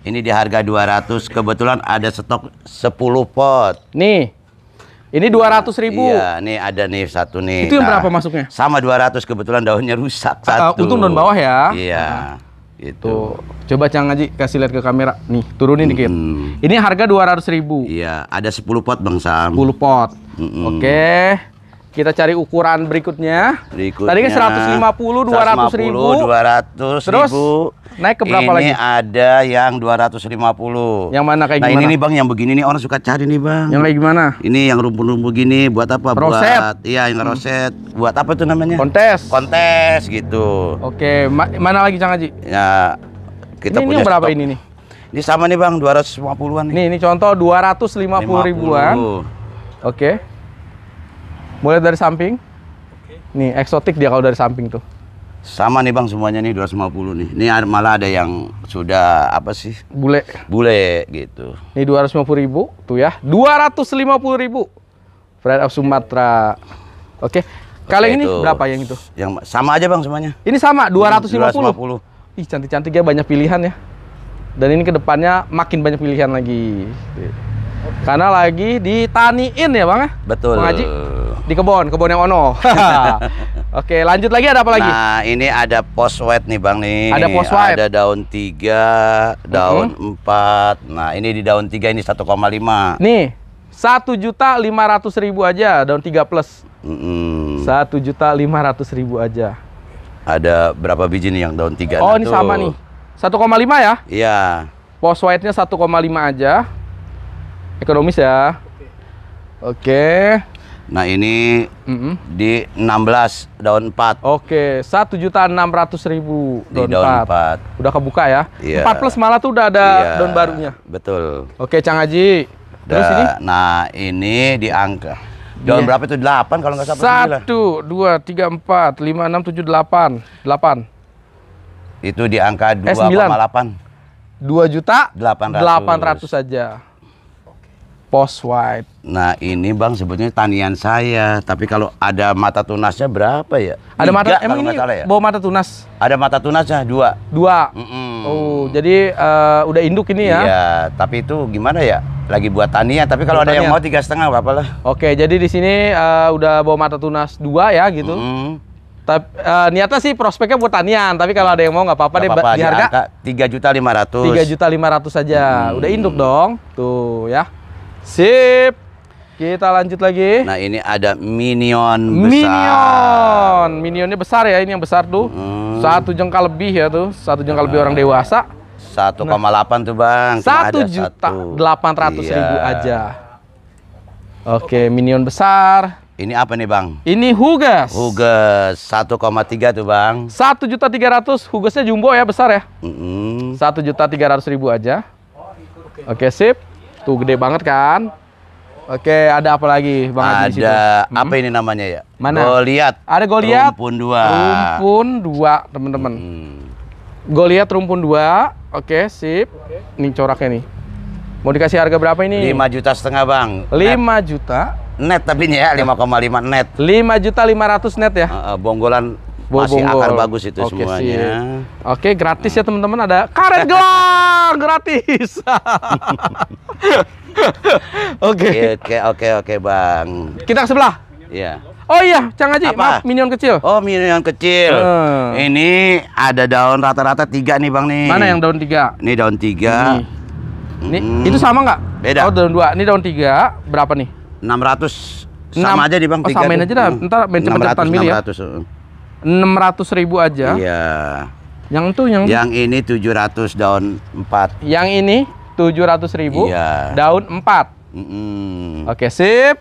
Ini di harga 200. Kebetulan ada stok 10 pot. Nih. Ini dua ratus ribu. Iya, nih ada nih satu nih. Itu yang nah, berapa masuknya? Sama 200 kebetulan daunnya rusak ah, ah, satu. Uh, untung daun bawah ya. Iya. Nah. Itu. Coba Cang Haji kasih lihat ke kamera. Nih, turunin hmm. dikit. Ini harga dua ratus ribu. Iya, ada 10 pot Bang Sam. 10 pot. Hmm. Oke. Okay. Kita cari ukuran berikutnya. Berikutnya. Tadi kan 150, 200 ribu. 200 Terus, Naik ke berapa ini lagi? Ini ada yang 250. Yang mana kayak nah, gimana? Nah, ini nih Bang yang begini nih orang suka cari nih Bang. Yang kayak gimana? Ini yang rumpun-rumpun gini buat apa? Roset. Buat iya, yang roset. Hmm. Buat apa tuh namanya? Kontes. Kontes gitu. Oke, Ma mana lagi Cang Haji? Ya, kita ini, punya ini berapa stop. ini nih? Ini sama nih Bang, 250-an nih. Nih, ini contoh 250 puluh ribuan. Oke boleh dari samping. Oke. Nih, eksotik dia kalau dari samping tuh. Sama nih Bang semuanya nih 250 nih. Ini malah ada yang sudah apa sih? Bule. Bule gitu. Ini puluh ribu tuh ya. puluh ribu. Fred of Sumatera. Oke. Okay. Kali ini berapa yang itu? Yang sama aja Bang semuanya. Ini sama 250. Hmm, 250. Ih, cantik-cantik ya banyak pilihan ya. Dan ini kedepannya makin banyak pilihan lagi. Karena lagi ditaniin ya Bang ya? Betul. Bang Haji. Di kebun, kebun yang ono. Oke, lanjut lagi ada apa lagi? Nah, ini ada pos white nih Bang nih. Ada pos white. Ada daun tiga, daun mm -hmm. 4. Nah, ini di daun tiga ini 1,5. Nih, satu juta lima ratus ribu aja daun tiga plus. Satu juta lima ratus ribu aja. Ada berapa biji nih yang daun tiga? Oh, ini tuh. sama nih. satu koma lima ya? Iya. Post white-nya satu lima aja. Ekonomis ya. Oke. Nah ini mm -hmm. di 16 daun 4 Oke, satu juta enam ratus ribu daun, di daun 4. 4 Udah kebuka ya? Yeah. Iya. 4 plus malah tuh udah ada yeah. daun barunya. Betul. Oke, Cang Haji. Terus da, ini? Nah ini di angka daun yeah. berapa itu 8 kalau nggak salah? 1 2 3 4 5 6 7 8 8. Itu di angka 2,8. Eh, 2 juta 800. 800 saja. Pos wide. Nah ini bang sebetulnya tanian saya, tapi kalau ada mata tunasnya berapa ya? Ada Tiga, mata, emang ini ya? bawa mata tunas? Ada mata tunasnya dua. Dua. Mm -mm. Oh jadi uh, udah induk ini ya? Iya, tapi itu gimana ya? Lagi buat tanian, tapi kalau ada yang mau tiga setengah apa lah? Oke, jadi di sini uh, udah bawa mata tunas dua ya gitu. Mm Tapi uh, eh, niatnya sih prospeknya buat tanian, tapi kalau ada yang mau nggak apa-apa deh apa -apa, di harga tiga juta lima ratus. Tiga juta lima ratus saja, hmm. udah induk dong, tuh ya. Sip. Kita lanjut lagi. Nah, ini ada minion besar. Minion. Minionnya besar ya, ini yang besar tuh. Hmm. Satu jengkal lebih ya tuh. Satu jengkal hmm. lebih nah. orang dewasa. 1,8 nah, tuh, Bang. Satu juta delapan ratus iya. ribu aja. Oke, minion besar. Ini apa nih bang? Ini hugas. Hugas 1,3 tuh bang. Satu juta tiga ratus. Hugasnya jumbo ya besar ya. Satu juta tiga ratus ribu aja. Oke sip. Tuh gede banget kan? Oke, ada apa lagi Bang Ada di situ? Hmm? apa ini namanya ya? Mana? Goliat. Ada Goliat. Rumpun dua. Rumpun dua, teman-teman. Hmm. Goliat rumpun dua. Oke, sip. Ini coraknya nih. Mau dikasih harga berapa ini? Lima juta setengah, Bang. Lima juta. Net tapi nih ya, lima net. Lima juta lima ratus net ya. Uh, bonggolan masih akar bagus itu okay, semuanya. Oke, Oke, gratis ya teman-teman ada karet gelang gratis. Oke. Oke, oke, oke, Bang. Kita ke sebelah. Iya. Oh iya, Cang Haji, Apa? minion kecil. Oh, minion kecil. Hmm. Ini ada daun rata-rata tiga nih, Bang nih. Mana yang daun tiga? Ini daun tiga. Ini. Ini, hmm. itu sama nggak? Beda. Oh, daun dua. Ini daun tiga. Berapa nih? 600. Sama 6. aja nih Bang. Oh, samain aja dah. Hmm. Ntar bencetan mili ya. 600 enam ratus ribu aja. Iya. Yang itu yang Yang ini 700 daun 4. Yang ini 700 ribu iya. daun 4. Mm -hmm. Oke, sip.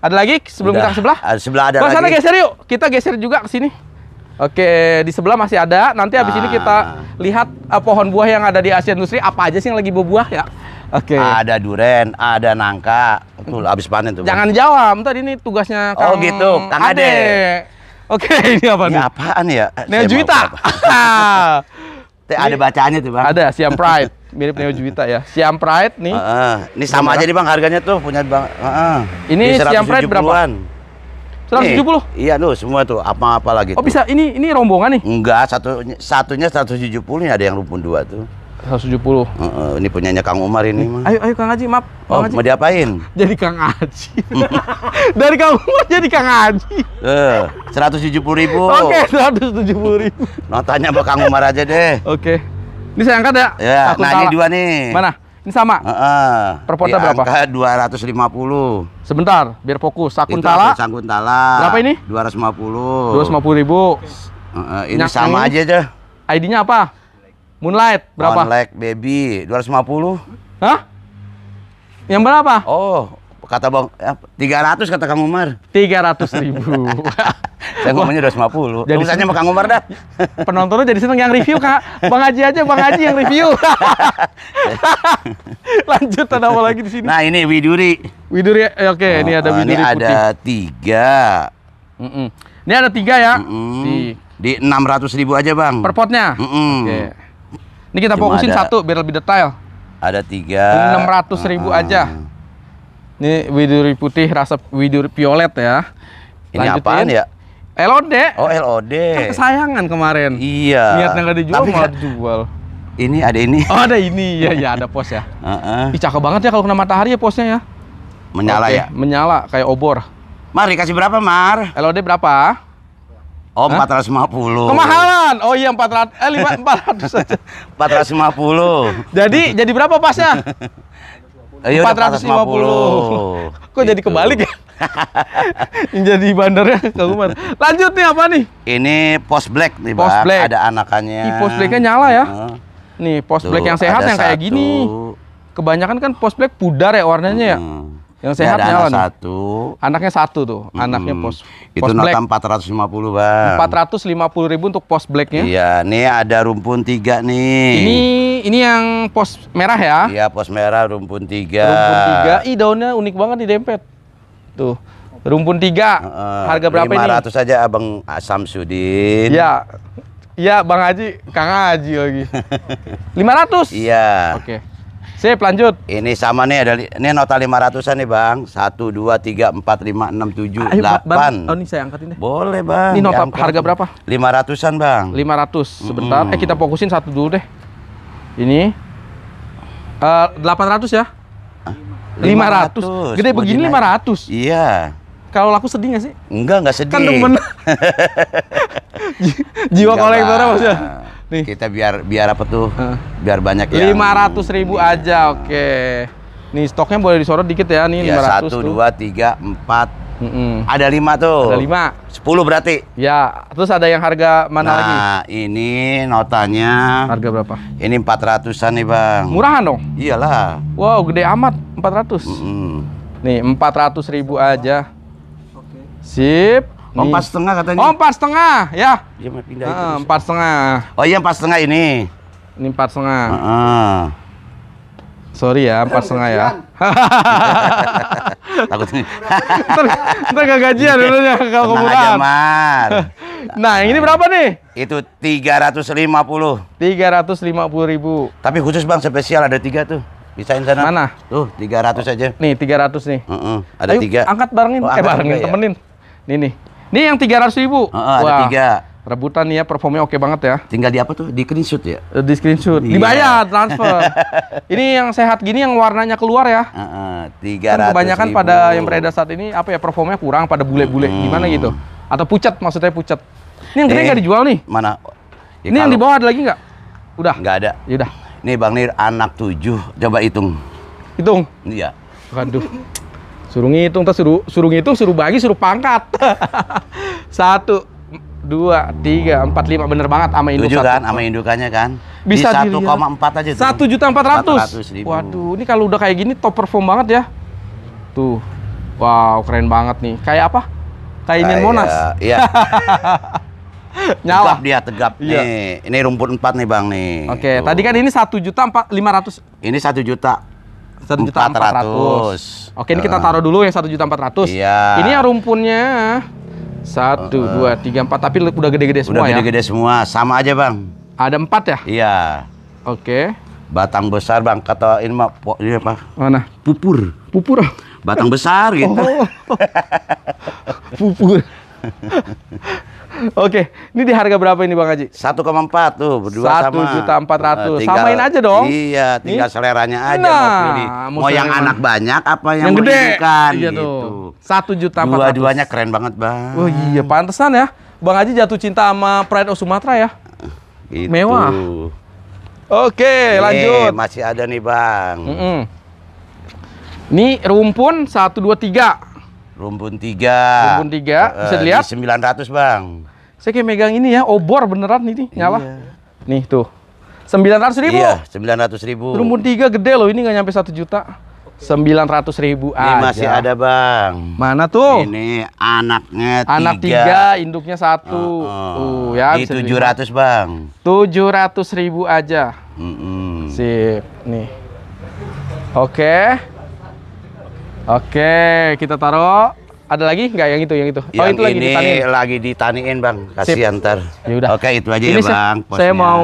Ada lagi sebelum Udah. kita ke sebelah? Ada sebelah ada Kau lagi. sana geser yuk. Kita geser juga ke sini. Oke, di sebelah masih ada. Nanti habis ah. ini kita lihat uh, pohon buah yang ada di Asia Industri apa aja sih yang lagi berbuah ya. Oke. Ada duren, ada nangka. Tuh habis hmm. panen tuh. Jangan jawab. Tadi ini tugasnya oh, Kang Oh gitu, Kang Ade. Ade. Oke, okay, ini apa ini nih? apaan ya? Neo Juwita. ada bacaannya tuh, Bang. Ada, Siam Pride. Mirip Neo Juwita ya. Siam Pride nih. Uh, uh. Ini sama aja nih, Bang, harganya tuh punya Bang. Uh, uh. Ini, Siam Pride berapa? 170. puluh iya tuh semua tuh apa-apa lagi. Oh, tuh. bisa ini ini rombongan nih? Enggak, satu satunya 170 ada yang rumpun dua tuh. 170. Uh, uh, ini punyanya Kang Umar ini eh, mah. Ayo ayo Kang Aji, maaf. Oh, Kang Haji. mau diapain? Jadi Kang Aji. Dari Kang Umar jadi Kang Aji. Eh, tujuh puluh ribu. Oke, Seratus tujuh puluh ribu. nah, tanya Kang Umar aja deh. Oke. Okay. Ini saya angkat ya? Ya, nah ini dua nih. Mana? Ini sama? Uh, uh, per berapa? Angka 250. Sebentar, biar fokus. Sakuntala. Itu Sakuntala. Berapa ini? Dua 250. lima ribu. Uh, uh, ini Nyak sama ini. aja deh. ID-nya apa? Moonlight berapa? Moonlight baby 250. Hah? Yang berapa? Oh, kata Bang ya, eh, 300 kata Kang Umar. ratus ribu. Saya ngomongnya 250. Jadi usahanya sama Kang Umar dah. Penontonnya jadi seneng yang review, Kak. Bang Haji aja, Bang Haji yang review. Lanjut ada apa lagi di sini? Nah, ini Widuri. Widuri, eh, oke, oh, ini ada oh, Widuri ini putih. ada tiga. Mm -mm. Ini ada tiga ya? Mm -mm. Di. Di ratus ribu aja, Bang. Per potnya? Mm -mm. Oke. Okay. Ini kita Cuma fokusin ada, satu biar lebih detail. Ada tiga. Enam ratus ribu uh, aja. Ini widuri putih rasa widuri violet ya. Ini Lanjutin. apaan ya? LOD. Oh LOD. Kan kesayangan kemarin. Iya. Niatnya nggak dijual Tapi malah dijual. Ini ada ini. Oh ada ini ya ya ada pos ya. Heeh. Uh -uh. Ih, cakep banget ya kalau kena matahari ya posnya ya. Menyala okay. ya. Menyala kayak obor. Mari kasih berapa Mar? LOD berapa? Oh, empat ratus lima puluh. Kemahalan. Oh iya, empat ratus, eh lima empat ratus 450. puluh. Jadi, jadi berapa pasnya? Eh, iya, empat ratus lima puluh. Kok gitu. jadi kebalik ya? jadi bandarnya keluar. Lanjut nih apa nih? Ini post black nih, post Bang. Black. Ada anakannya. Ih, post blacknya nyala ya. Nih, post Tuh, black yang sehat yang kayak gini. Kebanyakan kan post black pudar ya warnanya hmm. ya. Yang sehat ada nyalan. anak satu. Anaknya satu tuh, hmm. anaknya pos. Itu pos nota lima puluh Bang. empat ratus lima puluh ribu untuk pos blacknya. Iya, ini ada rumpun tiga nih. Ini ini yang pos merah ya? Iya, pos merah rumpun tiga. Rumpun tiga, i daunnya unik banget di dempet. Tuh. Rumpun tiga, uh, harga berapa 500 ini? ratus aja Abang Asam Sudin. Iya, Iya, Bang Haji, Kang Haji lagi. Lima ratus. Iya. Oke. Okay. Sip, lanjut. Ini sama nih ada ini nota 500-an nih, Bang. 1 2 3 4 5 6 7 Ayo, 8. Bang. Oh, ini saya angkatin deh. Boleh, Bang. Ini nota Diangkat. harga berapa? 500-an, Bang. 500. Sebentar. Mm. Eh, kita fokusin satu dulu deh. Ini uh, eh, 800 ya? 500. 500. Gede begini naik. 500. Iya. Kalau laku sedih gak sih? Enggak, enggak sedih. Kan Jiwa kolektornya maksudnya. Nih. Kita biar biar apa tuh? Biar banyak ya. Lima ratus ribu iya. aja, oke. Nih stoknya boleh disorot dikit ya, nih iya, lima ratus. Satu, dua, tiga, empat, Ada lima tuh. Ada lima. Sepuluh berarti. Ya. Terus ada yang harga mana nah, lagi? Nah ini notanya. Harga berapa? Ini empat ratusan nih bang. Murahan dong? Iyalah. Wow gede amat empat ratus. Nih empat ratus ribu aja. Oke. Sip empat setengah katanya. Oh, empat setengah ya. Dia mau pindah ah, itu. Empat setengah. Oh iya empat setengah ini. Ini empat setengah. Uh -uh. Sorry ya, empat setengah ya. Takut nih. ntar, ntar gak gajian ya kalau kuburan. Nah, yang ini berapa nih? Itu tiga Tiga ratus ratus lima puluh. lima puluh ribu. Tapi khusus bang spesial ada tiga tuh. Bisain sana. Mana? Tuh, tiga ratus aja. Nih, tiga ratus nih. Uh -uh. Ada Ayo, tiga. angkat barengin. Oh, eh, angkat eh, barengin, ya? temenin. Nih, nih. Ini yang tiga ratus ribu. Oh, oh, Wah. ada tiga. Rebutan nih ya, performnya oke banget ya. Tinggal di apa tuh? Di screenshot ya? Eh, di screenshot. Iya. Dibayar, transfer. ini yang sehat gini yang warnanya keluar ya. Kan tiga uh, uh, kan kebanyakan ribu. pada yang beredar saat ini, apa ya, performnya kurang pada bule-bule. Hmm. Gimana gitu? Atau pucat, maksudnya pucat. Ini yang gede eh, nggak dijual nih? Mana? Ya, ini kalau... yang di bawah ada lagi nggak? Udah? Nggak ada. Ya udah. Nih Bang Nir, anak tujuh. Coba hitung. Hitung? Iya. Waduh. Suruh ngitung, terus suruh suruh ngitung, suruh bagi, suruh pangkat. satu, dua, tiga, empat, lima, bener banget sama induk. Tujuh kan, sama indukannya kan. Bisa satu koma empat aja. Satu juta empat ratus. Waduh, ini kalau udah kayak gini top perform banget ya. Tuh, wow keren banget nih. Kayak apa? Kayak ini Monas. Iya. Nyala. Tegap dia tegap iya. nih. Ini rumput empat nih bang nih. Oke, okay, tadi kan ini satu juta empat lima ratus. Ini satu juta satu juta empat ratus. Oke, ini kita taruh dulu yang satu juta empat ratus. Iya. Ini rumpunnya satu, dua, tiga, empat. Tapi udah gede-gede semua udah gede -gede ya. semua, sama aja bang. Ada empat ya? Iya. Oke. Batang besar bang, kata ini mah ini apa? Mana? Pupur. Pupur. Batang besar gitu. Oh. Pupur. Oke, ini di harga berapa ini Bang Haji? 1,4 tuh, berdua 1 sama. juta 400. Uh, eh, tinggal, Samain aja dong. Iya, tinggal ini? seleranya aja nah, mau pilih. Mau yang anak banyak apa yang, yang gede? Kan, iya gitu. Satu juta empat Dua-duanya keren banget, Bang. Oh iya, pantesan ya. Bang Haji jatuh cinta sama Pride of Sumatera ya. Gitu. Mewah. Oke, Ye, eh, lanjut. Masih ada nih, Bang. Mm -mm. Ini rumpun 1 2 3. Rumpun tiga. Rumpun tiga. Bisa eh, dilihat? Sembilan ratus bang. Saya kayak megang ini ya, obor beneran ini nyala. Iya. Nih tuh. sembilan ratus ribu? Iya, sembilan ratus ribu. Rumpun tiga gede loh, ini nggak nyampe satu juta. Sembilan ratus ribu ini aja. Ini masih ada bang. Mana tuh? Ini anaknya tiga. Anak tiga, induknya satu. Oh uh. ya. Di tujuh ratus bang. Tujuh ratus ribu aja. Mm -mm. Sip, nih. Oke. Okay. Oke, kita taruh. Ada lagi nggak yang itu, yang itu? Oh, yang oh, itu lagi ini lagi ditaniin. Bang. Kasih antar. Ya udah. Oke, itu aja ya, ini ya, Bang. Saya, saya mau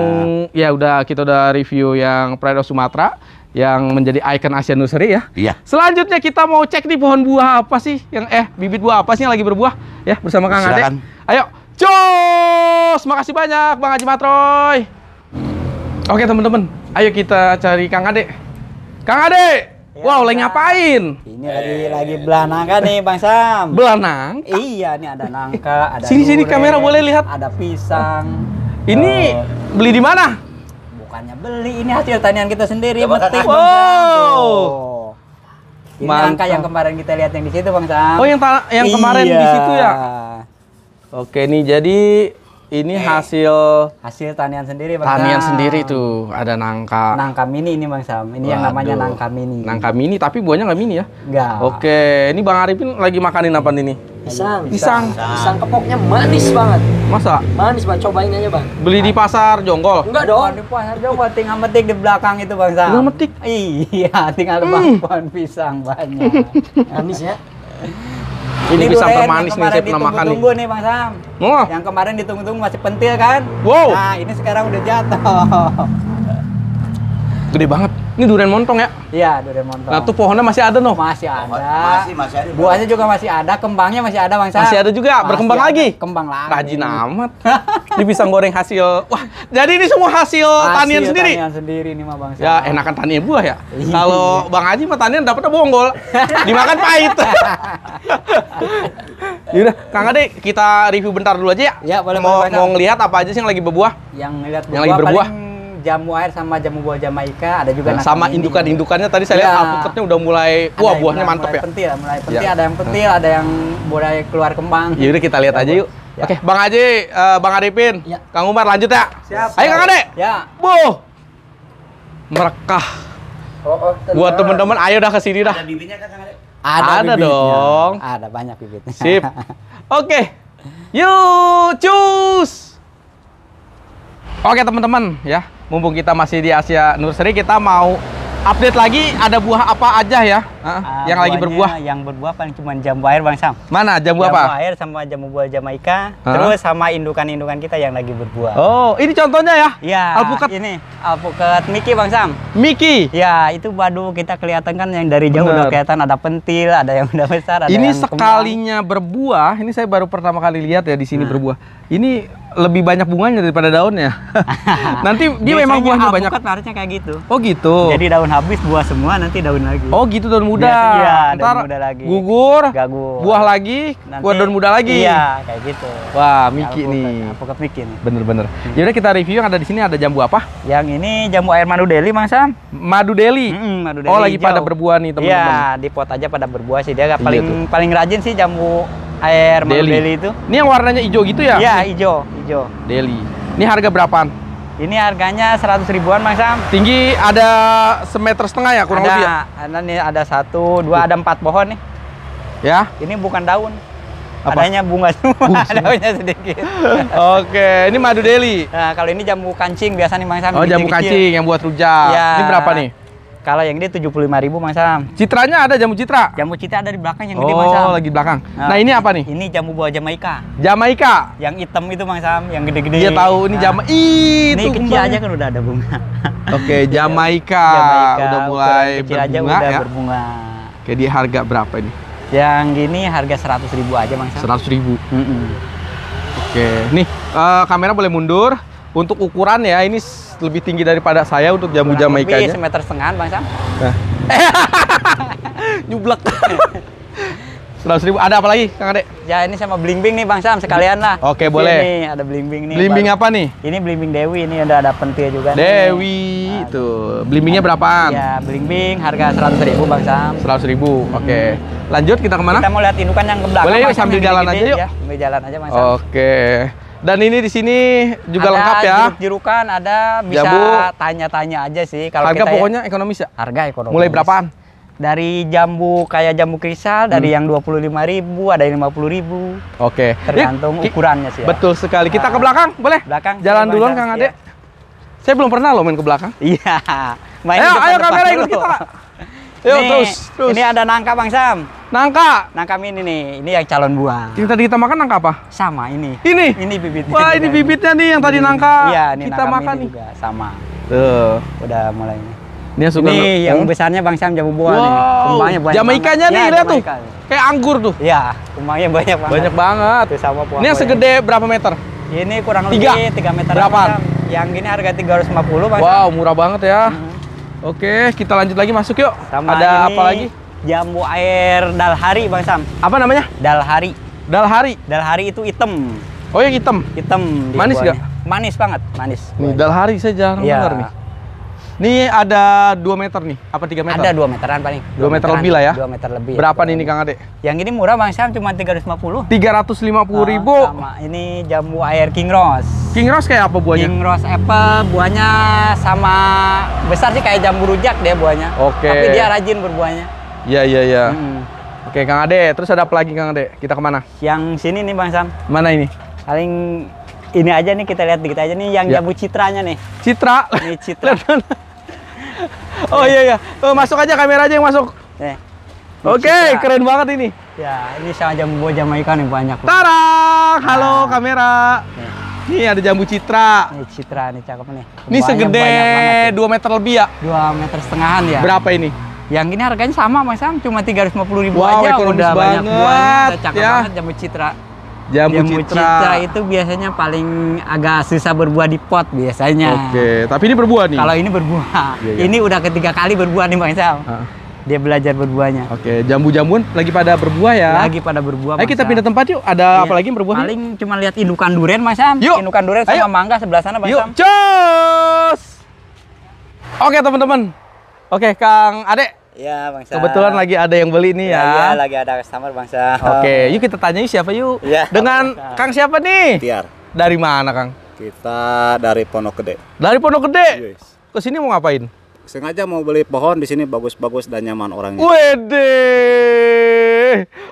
ya udah kita udah review yang Pride Sumatera yang menjadi ikon Asia Nursery ya. Iya. Selanjutnya kita mau cek nih pohon buah apa sih yang eh bibit buah apa sih yang lagi berbuah ya bersama Kang Ade. Ayo, cus. Makasih banyak Bang Haji Matroy. Oke, teman-teman. Ayo kita cari Kang Ade. Kang Ade, Ya, wow, lagi ngapain? Ini lagi eh. lagi belanangka nih, Bang Sam. Belanang? Iya, nih ada nangka, ada Sini sini kamera boleh lihat. Ada pisang. Ini uh, beli di mana? Bukannya beli, ini hasil tanian kita sendiri, Wow. Oh. nangka yang kemarin kita lihat yang di situ, Bang Sam. Oh, yang yang kemarin iya. di situ ya. Oke, nih jadi ini eh, hasil hasil tanian sendiri Bang Tanian sendiri tuh, ada nangka. Nangka mini ini Bang Sam. Ini Waduh. yang namanya nangka mini. Nangka mini tapi buahnya nggak mini ya? Enggak. Oke, ini Bang Arifin lagi makanin apa ini? Pisang. Pisang. Pisang, Pisang kepoknya manis banget. Masa? Manis Bang, cobain aja Bang. Beli di pasar Jonggol? Enggak dong. Di pasar Jonggol tinggal metik di belakang itu Bang Sam. Tinggal metik. Iya, tinggal hmm. pohon pisang banyak. manis ya? Ini, bisa sampai manis nih saya pernah makan nih. nih Bang Sam. Oh. Yang kemarin ditunggu-tunggu masih pentil kan? Wow. Nah, ini sekarang udah jatuh. gede banget. Ini durian montong ya? Iya, durian montong. Nah, tuh pohonnya masih ada, noh? Masih ada. Oh, masih, masih ada. Buahnya juga masih ada, kembangnya masih ada, Bang Masih ada juga, masih berkembang ada. lagi. Kembang lagi. Rajin amat. ini pisang goreng hasil. Wah, jadi ini semua hasil, hasil tanian sendiri. Tanian sendiri ini mah, Bang Ya, enakan tanian buah ya. Iya. Kalau Bang Haji mah tanian dapatnya bonggol. Dimakan pahit. Yaudah, Kang Ade, kita review bentar dulu aja ya. Ya, boleh, mau, boleh, mau ngelihat apa aja sih yang lagi berbuah? Yang ngelihat berbuah. Yang lagi berbuah. Paling jamu air sama jamu buah jamaika, ada juga nah, sama indukan-indukannya tadi saya ya. lihat iya. alpukatnya udah mulai ada wah buahnya mulai, mantep mulai ya. Pentil, mulai iya. pentil, ya. ada yang pentil, ada yang mulai keluar kembang. Yaudah kita lihat ya, aja yuk. Ya. Oke, Bang Aji, uh, eh, Bang Arifin, ya. Kang Umar lanjut ya. Siap. Ayo Kang Ade. Ya. Bu. Merekah. Oh, oh, Buat temen-temen ayo dah ke sini dah. Ada bibitnya kan, Kang Ade? Ada, ada bibitnya. dong. Ada banyak bibitnya. Sip. Oke. Yuk, cus. Oke teman-teman ya mumpung kita masih di Asia Nursery kita mau update lagi ada buah apa aja ya uh, yang lagi berbuah yang berbuah paling cuma jambu air bang Sam mana jambu, jambu apa jambu air sama jambu buah Jamaika uh. terus sama indukan-indukan kita yang lagi berbuah oh ini contohnya ya ya alpukat ini alpukat Miki bang Sam Miki ya itu badu kita kelihatan kan yang dari jauh udah kelihatan ada pentil ada yang udah besar ada ini yang sekalinya kembang. berbuah ini saya baru pertama kali lihat ya di sini nah. berbuah ini lebih banyak bunganya daripada daunnya. nanti dia Biasanya memang buahnya banyak. Kan harusnya kayak gitu. Oh gitu. Jadi daun habis buah semua nanti daun lagi. Oh gitu daun muda. iya, Ntar daun muda lagi. Gugur, gagur. Buah lagi, nanti, buah daun muda lagi. Iya, kayak gitu. Wah, Miki ya, nih. Apa Miki nih. Bener-bener. Hmm. Yaudah kita review yang ada di sini ada jambu apa? Yang ini jambu air madu deli, Mang Sam. Madu deli. Mm -mm, madu oh, deli. Oh, lagi hijau. pada berbuah nih, teman-teman. Iya, di pot aja pada berbuah sih dia iya paling paling rajin sih jambu air Deli. Deli itu. Ini yang warnanya hijau gitu ya? Iya, hijau, hijau. Deli. Ini harga berapaan? Ini harganya 100 ribuan, Mang Sam. Tinggi ada semeter setengah ya kurang ada, lebih ya? Ada, nih ada satu, dua, ada empat pohon nih. Ya? Ini bukan daun. Apa? Adanya bunga semua, daunnya sedikit. Oke, ini madu deli. Nah, kalau ini jambu kancing biasa nih Mang Sam. Oh, jambu kancing yang buat rujak. Ya. Ini berapa nih? Kalau yang tujuh puluh lima ribu Mas Sam. Citranya ada jamu citra? Jamu citra ada di belakang yang gede Mas oh, Sam. Oh, lagi belakang. Nah, nah, ini apa nih? Ini jamu buah Jamaika. Jamaika? Yang hitam itu Mas Sam, yang gede-gede. Iya tahu, ini nah. Jama Ih, Ini kecil aja kan udah ada bunga. Oke, iya. Jamaika. Jamaika. Udah mulai kecil berbunga aja udah ya. berbunga. Oke, di harga berapa ini? Yang gini harga seratus ribu aja Mas Sam. Seratus ribu? Mm -mm. Oke, nih uh, kamera boleh mundur. Untuk ukuran ya, ini lebih tinggi daripada saya untuk jamu Jamaikanya. Ya, nya. semeter setengah Bang Sam. Nah. nyublek. Seratus ribu. Ada apa lagi, Kang Ade? Ya ini sama bling nih Bang Sam, sekalian lah. Oke, iya boleh. Ini ada bling nih. bling apa nih? Ini bling Dewi, ini udah ada pentil juga Dewi, nih. itu. Bling-blingnya nah, berapaan? Ya, bling harga seratus ribu Bang Sam. Seratus ribu, hmm. oke. Okay. Hmm. Lanjut, kita kemana? Kita mau lihat indukan yang ke belakang. Boleh yuk, sambil jalan aja yuk. Ya, sambil jalan aja Bang Sam. Oke. Okay. Dan ini di sini juga ada lengkap ya. Ada. Jerukan ada bisa tanya-tanya aja sih kalau Harga kita ya. pokoknya ya, ekonomis ya. Harga ekonomis. Mulai berapa? Dari jambu kayak jambu krisal hmm. dari yang dua puluh lima ribu ada yang lima puluh ribu. Oke. Tergantung ya, ukurannya sih ya. Betul sekali. Kita ke ah. belakang boleh? Belakang. Jalan duluan Kang Ade. Saya belum pernah loh main ke belakang. Iya. main ayo, depan ayo kamera ikut kita, Yuk, nih, terus, terus. Ini ada nangka Bang Sam. Nangka. Nangka mini nih. Ini yang calon buah. Yang tadi kita makan nangka apa? Sama ini. Ini. Ini bibitnya. Wah, ini bibitnya nih yang tadi nangka. Iya, ini kita nangka makan nih. Juga. Sama. Tuh, udah mulai. Ini yang suka Ini yang hmm? besarnya Bang Sam jamu buah wow. nih. Kumbangnya banyak. Jamaikanya nih, ya, lihat tuh. Kayak anggur tuh. Iya, kumbangnya banyak banget. Banyak banget. Tuh sama buah. Ini yang ya. segede berapa meter? Ini kurang lebih tiga. 3 meter. Berapa? Yang gini harga 350, Bang. Wow, murah banget ya. Hmm. Oke, kita lanjut lagi masuk yuk. Sama Ada ini apa lagi? Jambu air dalhari, Bang Sam. Apa namanya? Dalhari. Dalhari. Dalhari itu hitam. Oh, yang hitam. Hitam. Manis nggak? Manis banget, manis. Nih, dalhari saya jarang ya. dengar nih. Ini ada 2 meter nih, apa 3 meter? Ada 2 meteran paling. 2, 2 meter lebih lah ya. 2 meter lebih. Berapa nih ya, ini Kang Ade? Yang ini murah Bang Sam cuma 350. 350 oh, ribu. Ah, sama. Ini jambu air King Rose. King Rose kayak apa buahnya? King Rose apple buahnya sama besar sih kayak jambu rujak deh buahnya. Oke. Okay. Tapi dia rajin berbuahnya. Iya iya iya. Hmm. Oke Kang Ade, terus ada apa lagi Kang Ade? Kita kemana? Yang sini nih Bang Sam. Mana ini? Paling ini aja nih kita lihat dikit aja nih yang ya. jambu citranya nih. Citra. Ini citra oh iya iya. Oh, masuk aja kamera aja yang masuk. Eh. Oke, okay, iya. keren banget ini. Ya, ini sama jambu Jamaika nih banyak. Tarang, halo nah. kamera. Nih. nih ada jambu citra. Ini citra nih cakep nih. Ini segede dua meter lebih ya? Dua meter setengahan ya. Berapa ini? Yang ini harganya sama Mas Sam, cuma 350 ribu wow, aja udah banget, banyak buahnya. Cakep ya. banget jambu citra. Jambu, Jambu citra. citra itu biasanya paling agak susah berbuah di pot biasanya. Oke, tapi ini berbuah nih. Kalau ini berbuah. Iya, iya. Ini udah ketiga kali berbuah nih Bang Sal. Dia belajar berbuahnya. Oke, jambu-jambun lagi pada berbuah ya. Lagi pada berbuah. Ayo kita pindah tempat yuk. Ada iya. apa lagi yang berbuah? Paling cuma lihat indukan durian Mas Sam. Yuk. Indukan durian sama Ayo. mangga sebelah sana Bang yuk. Sam. Cus. Oke, teman-teman. Oke, Kang Adek, Iya bangsa. Kebetulan lagi ada yang beli nih iya, ya. Iya ya, lagi ada customer bangsa. Oke, okay. yuk kita tanya siapa yuk. Ya, Dengan bangsa. Kang siapa nih? Tiar. Dari mana Kang? Kita dari Pondok Gede. Dari Pondok Gede. Yes. Ke sini mau ngapain? Sengaja mau beli pohon di sini bagus-bagus dan nyaman orangnya. Wede.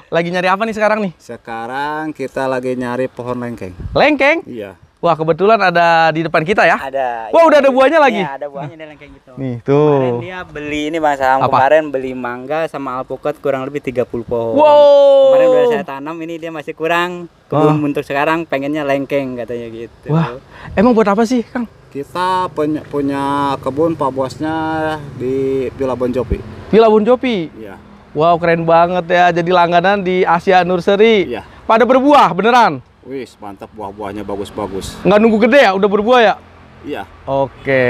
Lagi nyari apa nih sekarang nih? Sekarang kita lagi nyari pohon lengkeng. Lengkeng? Iya. Wah kebetulan ada di depan kita ya. Ada. Wah ya, udah ada iya, buahnya lagi. Iya ada buahnya dan kayak gitu. Nih tuh. Kemarin dia beli ini mas Sam. Apa? Kemarin beli mangga sama alpukat kurang lebih 30 pohon. Wow. Kemarin udah saya tanam ini dia masih kurang. Kebun oh. untuk sekarang pengennya lengkeng katanya gitu. Wah emang buat apa sih Kang? Kita punya, punya kebun Pak Bosnya di Villa Jopi. Villa Jopi. Iya. Wow keren banget ya jadi langganan di Asia Nursery. Iya. Pada berbuah beneran? Wih mantap buah-buahnya bagus-bagus. Nggak nunggu gede ya, udah berbuah ya? Iya. Oke.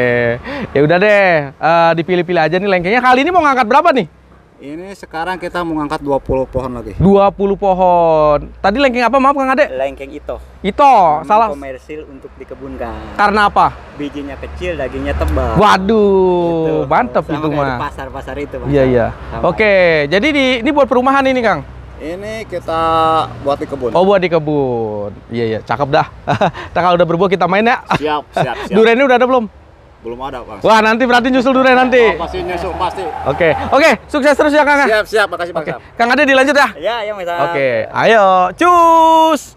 Ya udah deh, uh, dipilih-pilih aja nih lengkengnya. Kali ini mau ngangkat berapa nih? Ini sekarang kita mau ngangkat 20 pohon lagi. 20 pohon. Tadi lengkeng apa maaf Kang Ade? Lengkeng ito. Ito, Memang salah. Komersil untuk dikebunkan. Karena apa? Bijinya kecil, dagingnya tebal. Waduh, gitu. mantep Sama itu mah. Pasar-pasar itu, Iya, iya. Oke, jadi di, ini buat perumahan ini, Kang. Ini kita buat di kebun. Oh, buat di kebun. Iya, iya, cakep dah. Kita kalau udah berbuah kita main ya. Siap, siap, siap. ini udah ada belum? Belum ada, Bang. Wah, nanti berarti nyusul durian nanti. Oh, pasti nyusul, pasti. Oke. Okay. Oke, okay, sukses terus ya, Kang. Ya. Siap, siap. Makasih, Bang. Okay. Kang Ade dilanjut ya? Iya, iya, Mas. Oke, okay. ayo. Cus.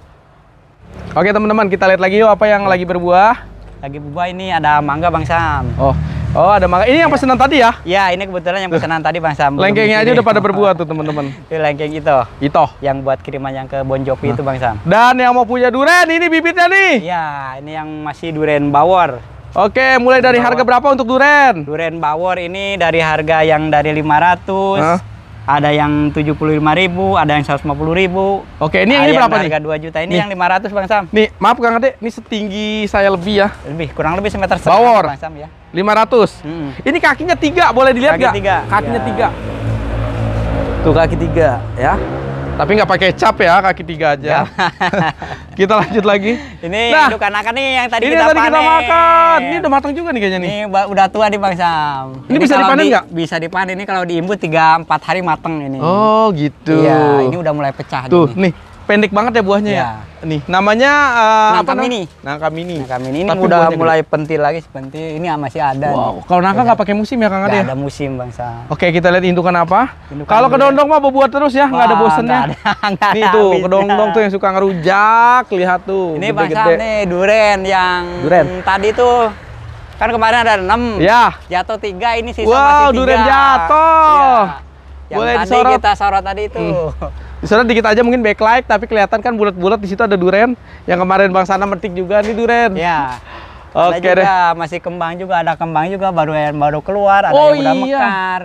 Oke, teman-teman, kita lihat lagi yuk apa yang lagi berbuah. Lagi buba ini ada mangga Bang Sam. Oh. Oh, ada mangga. Ini yang pesanan tadi ya? Iya, ini kebetulan yang pesanan tadi Bang Sam. Lengkengnya aja udah pada berbuah tuh, teman-teman. Itu lengkeng itu. Itu. Yang buat kiriman yang ke Bon nah. itu Bang Sam. Dan yang mau punya durian ini bibitnya nih. Ya, ini yang masih durian bawor. Oke, mulai dari harga berapa untuk duren? Duren bawor ini dari harga yang dari 500 ratus ada yang tujuh puluh lima ribu, ada yang seratus 150.000. Oke, ini yang ini berapa nih? Harga 2 juta ini nih. yang ratus Bang Sam. Nih, maaf Kang Ade, ini setinggi saya lebih ya. Lebih, kurang lebih semeter setengah Bawor. Bang Sam ya. 500. Hmm. Ini kakinya tiga, boleh dilihat nggak? Kaki gak? Kakinya ya. tiga. Tuh kaki tiga ya. Tapi nggak pakai cap ya, kaki tiga aja. kita lanjut lagi. Ini nah, induk anakan nih yang tadi ini kita tadi kita makan. Ini udah matang juga nih kayaknya nih. Ini udah tua nih Bang Sam. Ini, ini bisa dipanen nggak? Di, bisa dipanen ini kalau diimbut 3 4 hari matang ini. Oh, gitu. Iya, ini udah mulai pecah Tuh, nih pendek banget ya buahnya ya. ya. Nih, namanya uh, nangka apa mini. Nangka mini. Nangka mini ini Tapi udah mulai gede. pentil lagi seperti ini masih ada. Wow. Nih. Kalau nangka iya. nggak pakai musim ya Kang Ade? ada musim Bang Sa. Oke, kita lihat indukan apa. Indukan Kalau kedondong ya. mah buat terus ya, nggak ada bosennya. Gak ada, nih tuh, kedondong tuh yang suka ngerujak, lihat tuh. Ini Bang Sa nih duren yang duren. tadi tuh kan kemarin ada 6. Ya. Jatuh 3 ini sisa wow, masih 3. Wow, duren jatuh. Ya. Yang Boleh tadi disorot. kita sorot tadi itu. Hmm. Di sana dikit aja mungkin backlight, tapi kelihatan kan bulat-bulat di situ ada duren. Yang kemarin Bang Sana metik juga nih duren. Ya, Oke okay, deh. Masih kembang juga, ada kembang juga baru yang baru keluar, ada oh, yang udah iya. mekar.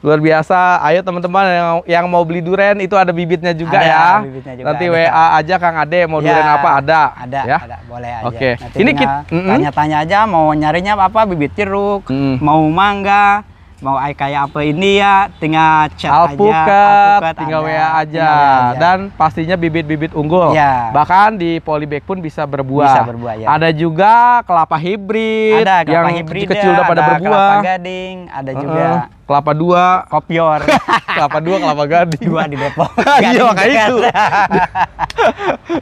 Luar biasa. Ayo teman-teman yang, yang mau beli duren itu ada bibitnya juga ada, ya. Bibitnya juga, Nanti ada. WA aja Kang Ade mau ya, duren apa ada. Ada, ya? ada. Boleh aja. Oke. Okay. Ini kita tanya-tanya aja mau nyarinya apa, bibit jeruk, hmm. mau mangga, mau kayak apa ini ya tinggal chat alpukat, aja tinggal WA aja. aja dan pastinya bibit-bibit unggul ya. bahkan di polybag pun bisa berbuah bisa berbuah ya ada juga kelapa hibrid ada kelapa yang hibrid kecil udah pada ada berbuah kelapa gading ada juga uh -uh. kelapa dua kopior kelapa dua kelapa gading dua di Depok iya makanya itu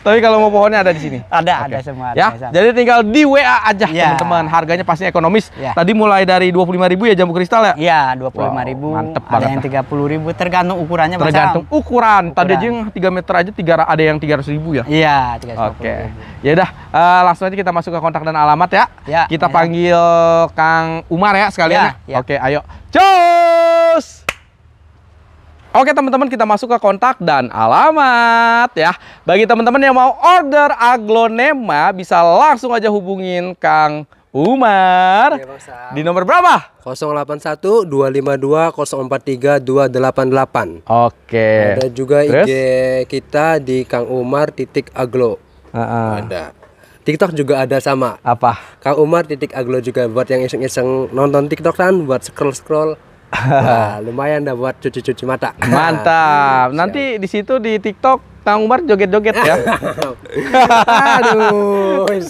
tapi kalau mau pohonnya ada di sini ada okay. ada semua ya, ada, ya sama. jadi tinggal di WA aja iya. teman-teman ya. harganya pasti ekonomis ya. tadi mulai dari dua puluh ribu ya jambu kristal ya iya. Iya, dua puluh lima ribu, mantep ada banget. yang ribu, tergantung ukurannya Tergantung ukuran. ukuran. Tadi jeng, tiga meter aja tiga ada yang tiga ratus ribu ya? Iya, ratus. Oke. Ya udah, uh, langsung aja kita masuk ke kontak dan alamat ya. ya kita ya. panggil Kang Umar ya sekalian ya, ya. ya. Oke, ayo. Cus! Oke teman-teman kita masuk ke kontak dan alamat ya. Bagi teman-teman yang mau order aglonema bisa langsung aja hubungin Kang Umar. Ya, di nomor berapa? 081 252 043 288. Oke. Ada juga Terus? IG kita di Kang Umar titik aglo. Uh -uh. Ada. TikTok juga ada sama. Apa? Kang Umar titik aglo juga buat yang iseng-iseng nonton TikTok kan buat scroll-scroll Wah, lumayan dah buat cuci-cuci mata. Mantap. Nanti di situ di TikTok Kang Umar joget-joget ya. Aduh. Oke,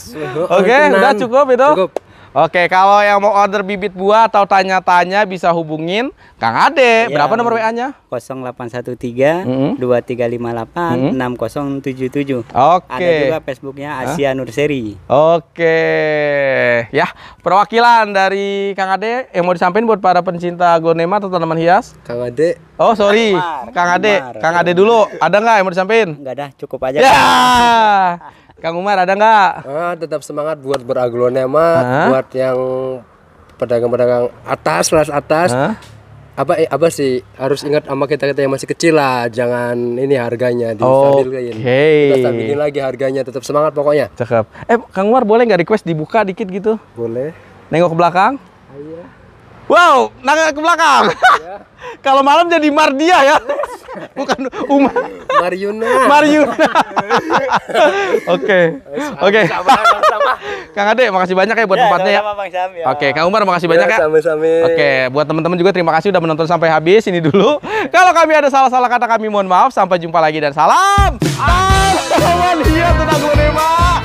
okay, udah cukup itu. Cukup. Oke, kalau yang mau order bibit buah atau tanya-tanya bisa hubungin Kang Ade. Ya, Berapa nomor WA-nya? 0813 mm -hmm. 2358 mm -hmm. 6077. Oke. Ada juga Facebooknya Asia huh? Nurseri. Oke. Ya, perwakilan dari Kang Ade yang mau disampaikan buat para pencinta gonema atau tanaman hias? Kang Ade. Oh, sorry. Kang Ade. Kang Ade dulu. Ada nggak yang mau disampaikan? Nggak ada, cukup aja. Ya. Kan. Kang Umar ada nggak? Ah, tetap semangat buat beraglonema, ah? buat yang pedagang-pedagang atas, kelas atas. Ah? apa eh, apa sih harus ingat sama kita kita yang masih kecil lah jangan ini harganya di distabilkan okay. kita stabilin lagi harganya tetap semangat pokoknya cakep eh kang Umar boleh nggak request dibuka dikit gitu boleh nengok ke belakang ah, Iya. Wow, naga ke belakang. Ya. Kalau malam jadi Mardia ya. Bukan Uma. Mariuna. Mariuna. Oke. Oke. Kang Ade, makasih banyak ya buat ya, tempatnya ya. ya. Oke, Kang Umar makasih ya, banyak ya. Sama-sama. Oke, buat teman-teman juga terima kasih udah menonton sampai habis ini dulu. Kalau kami ada salah-salah kata kami mohon maaf. Sampai jumpa lagi dan salam. Assalamualaikum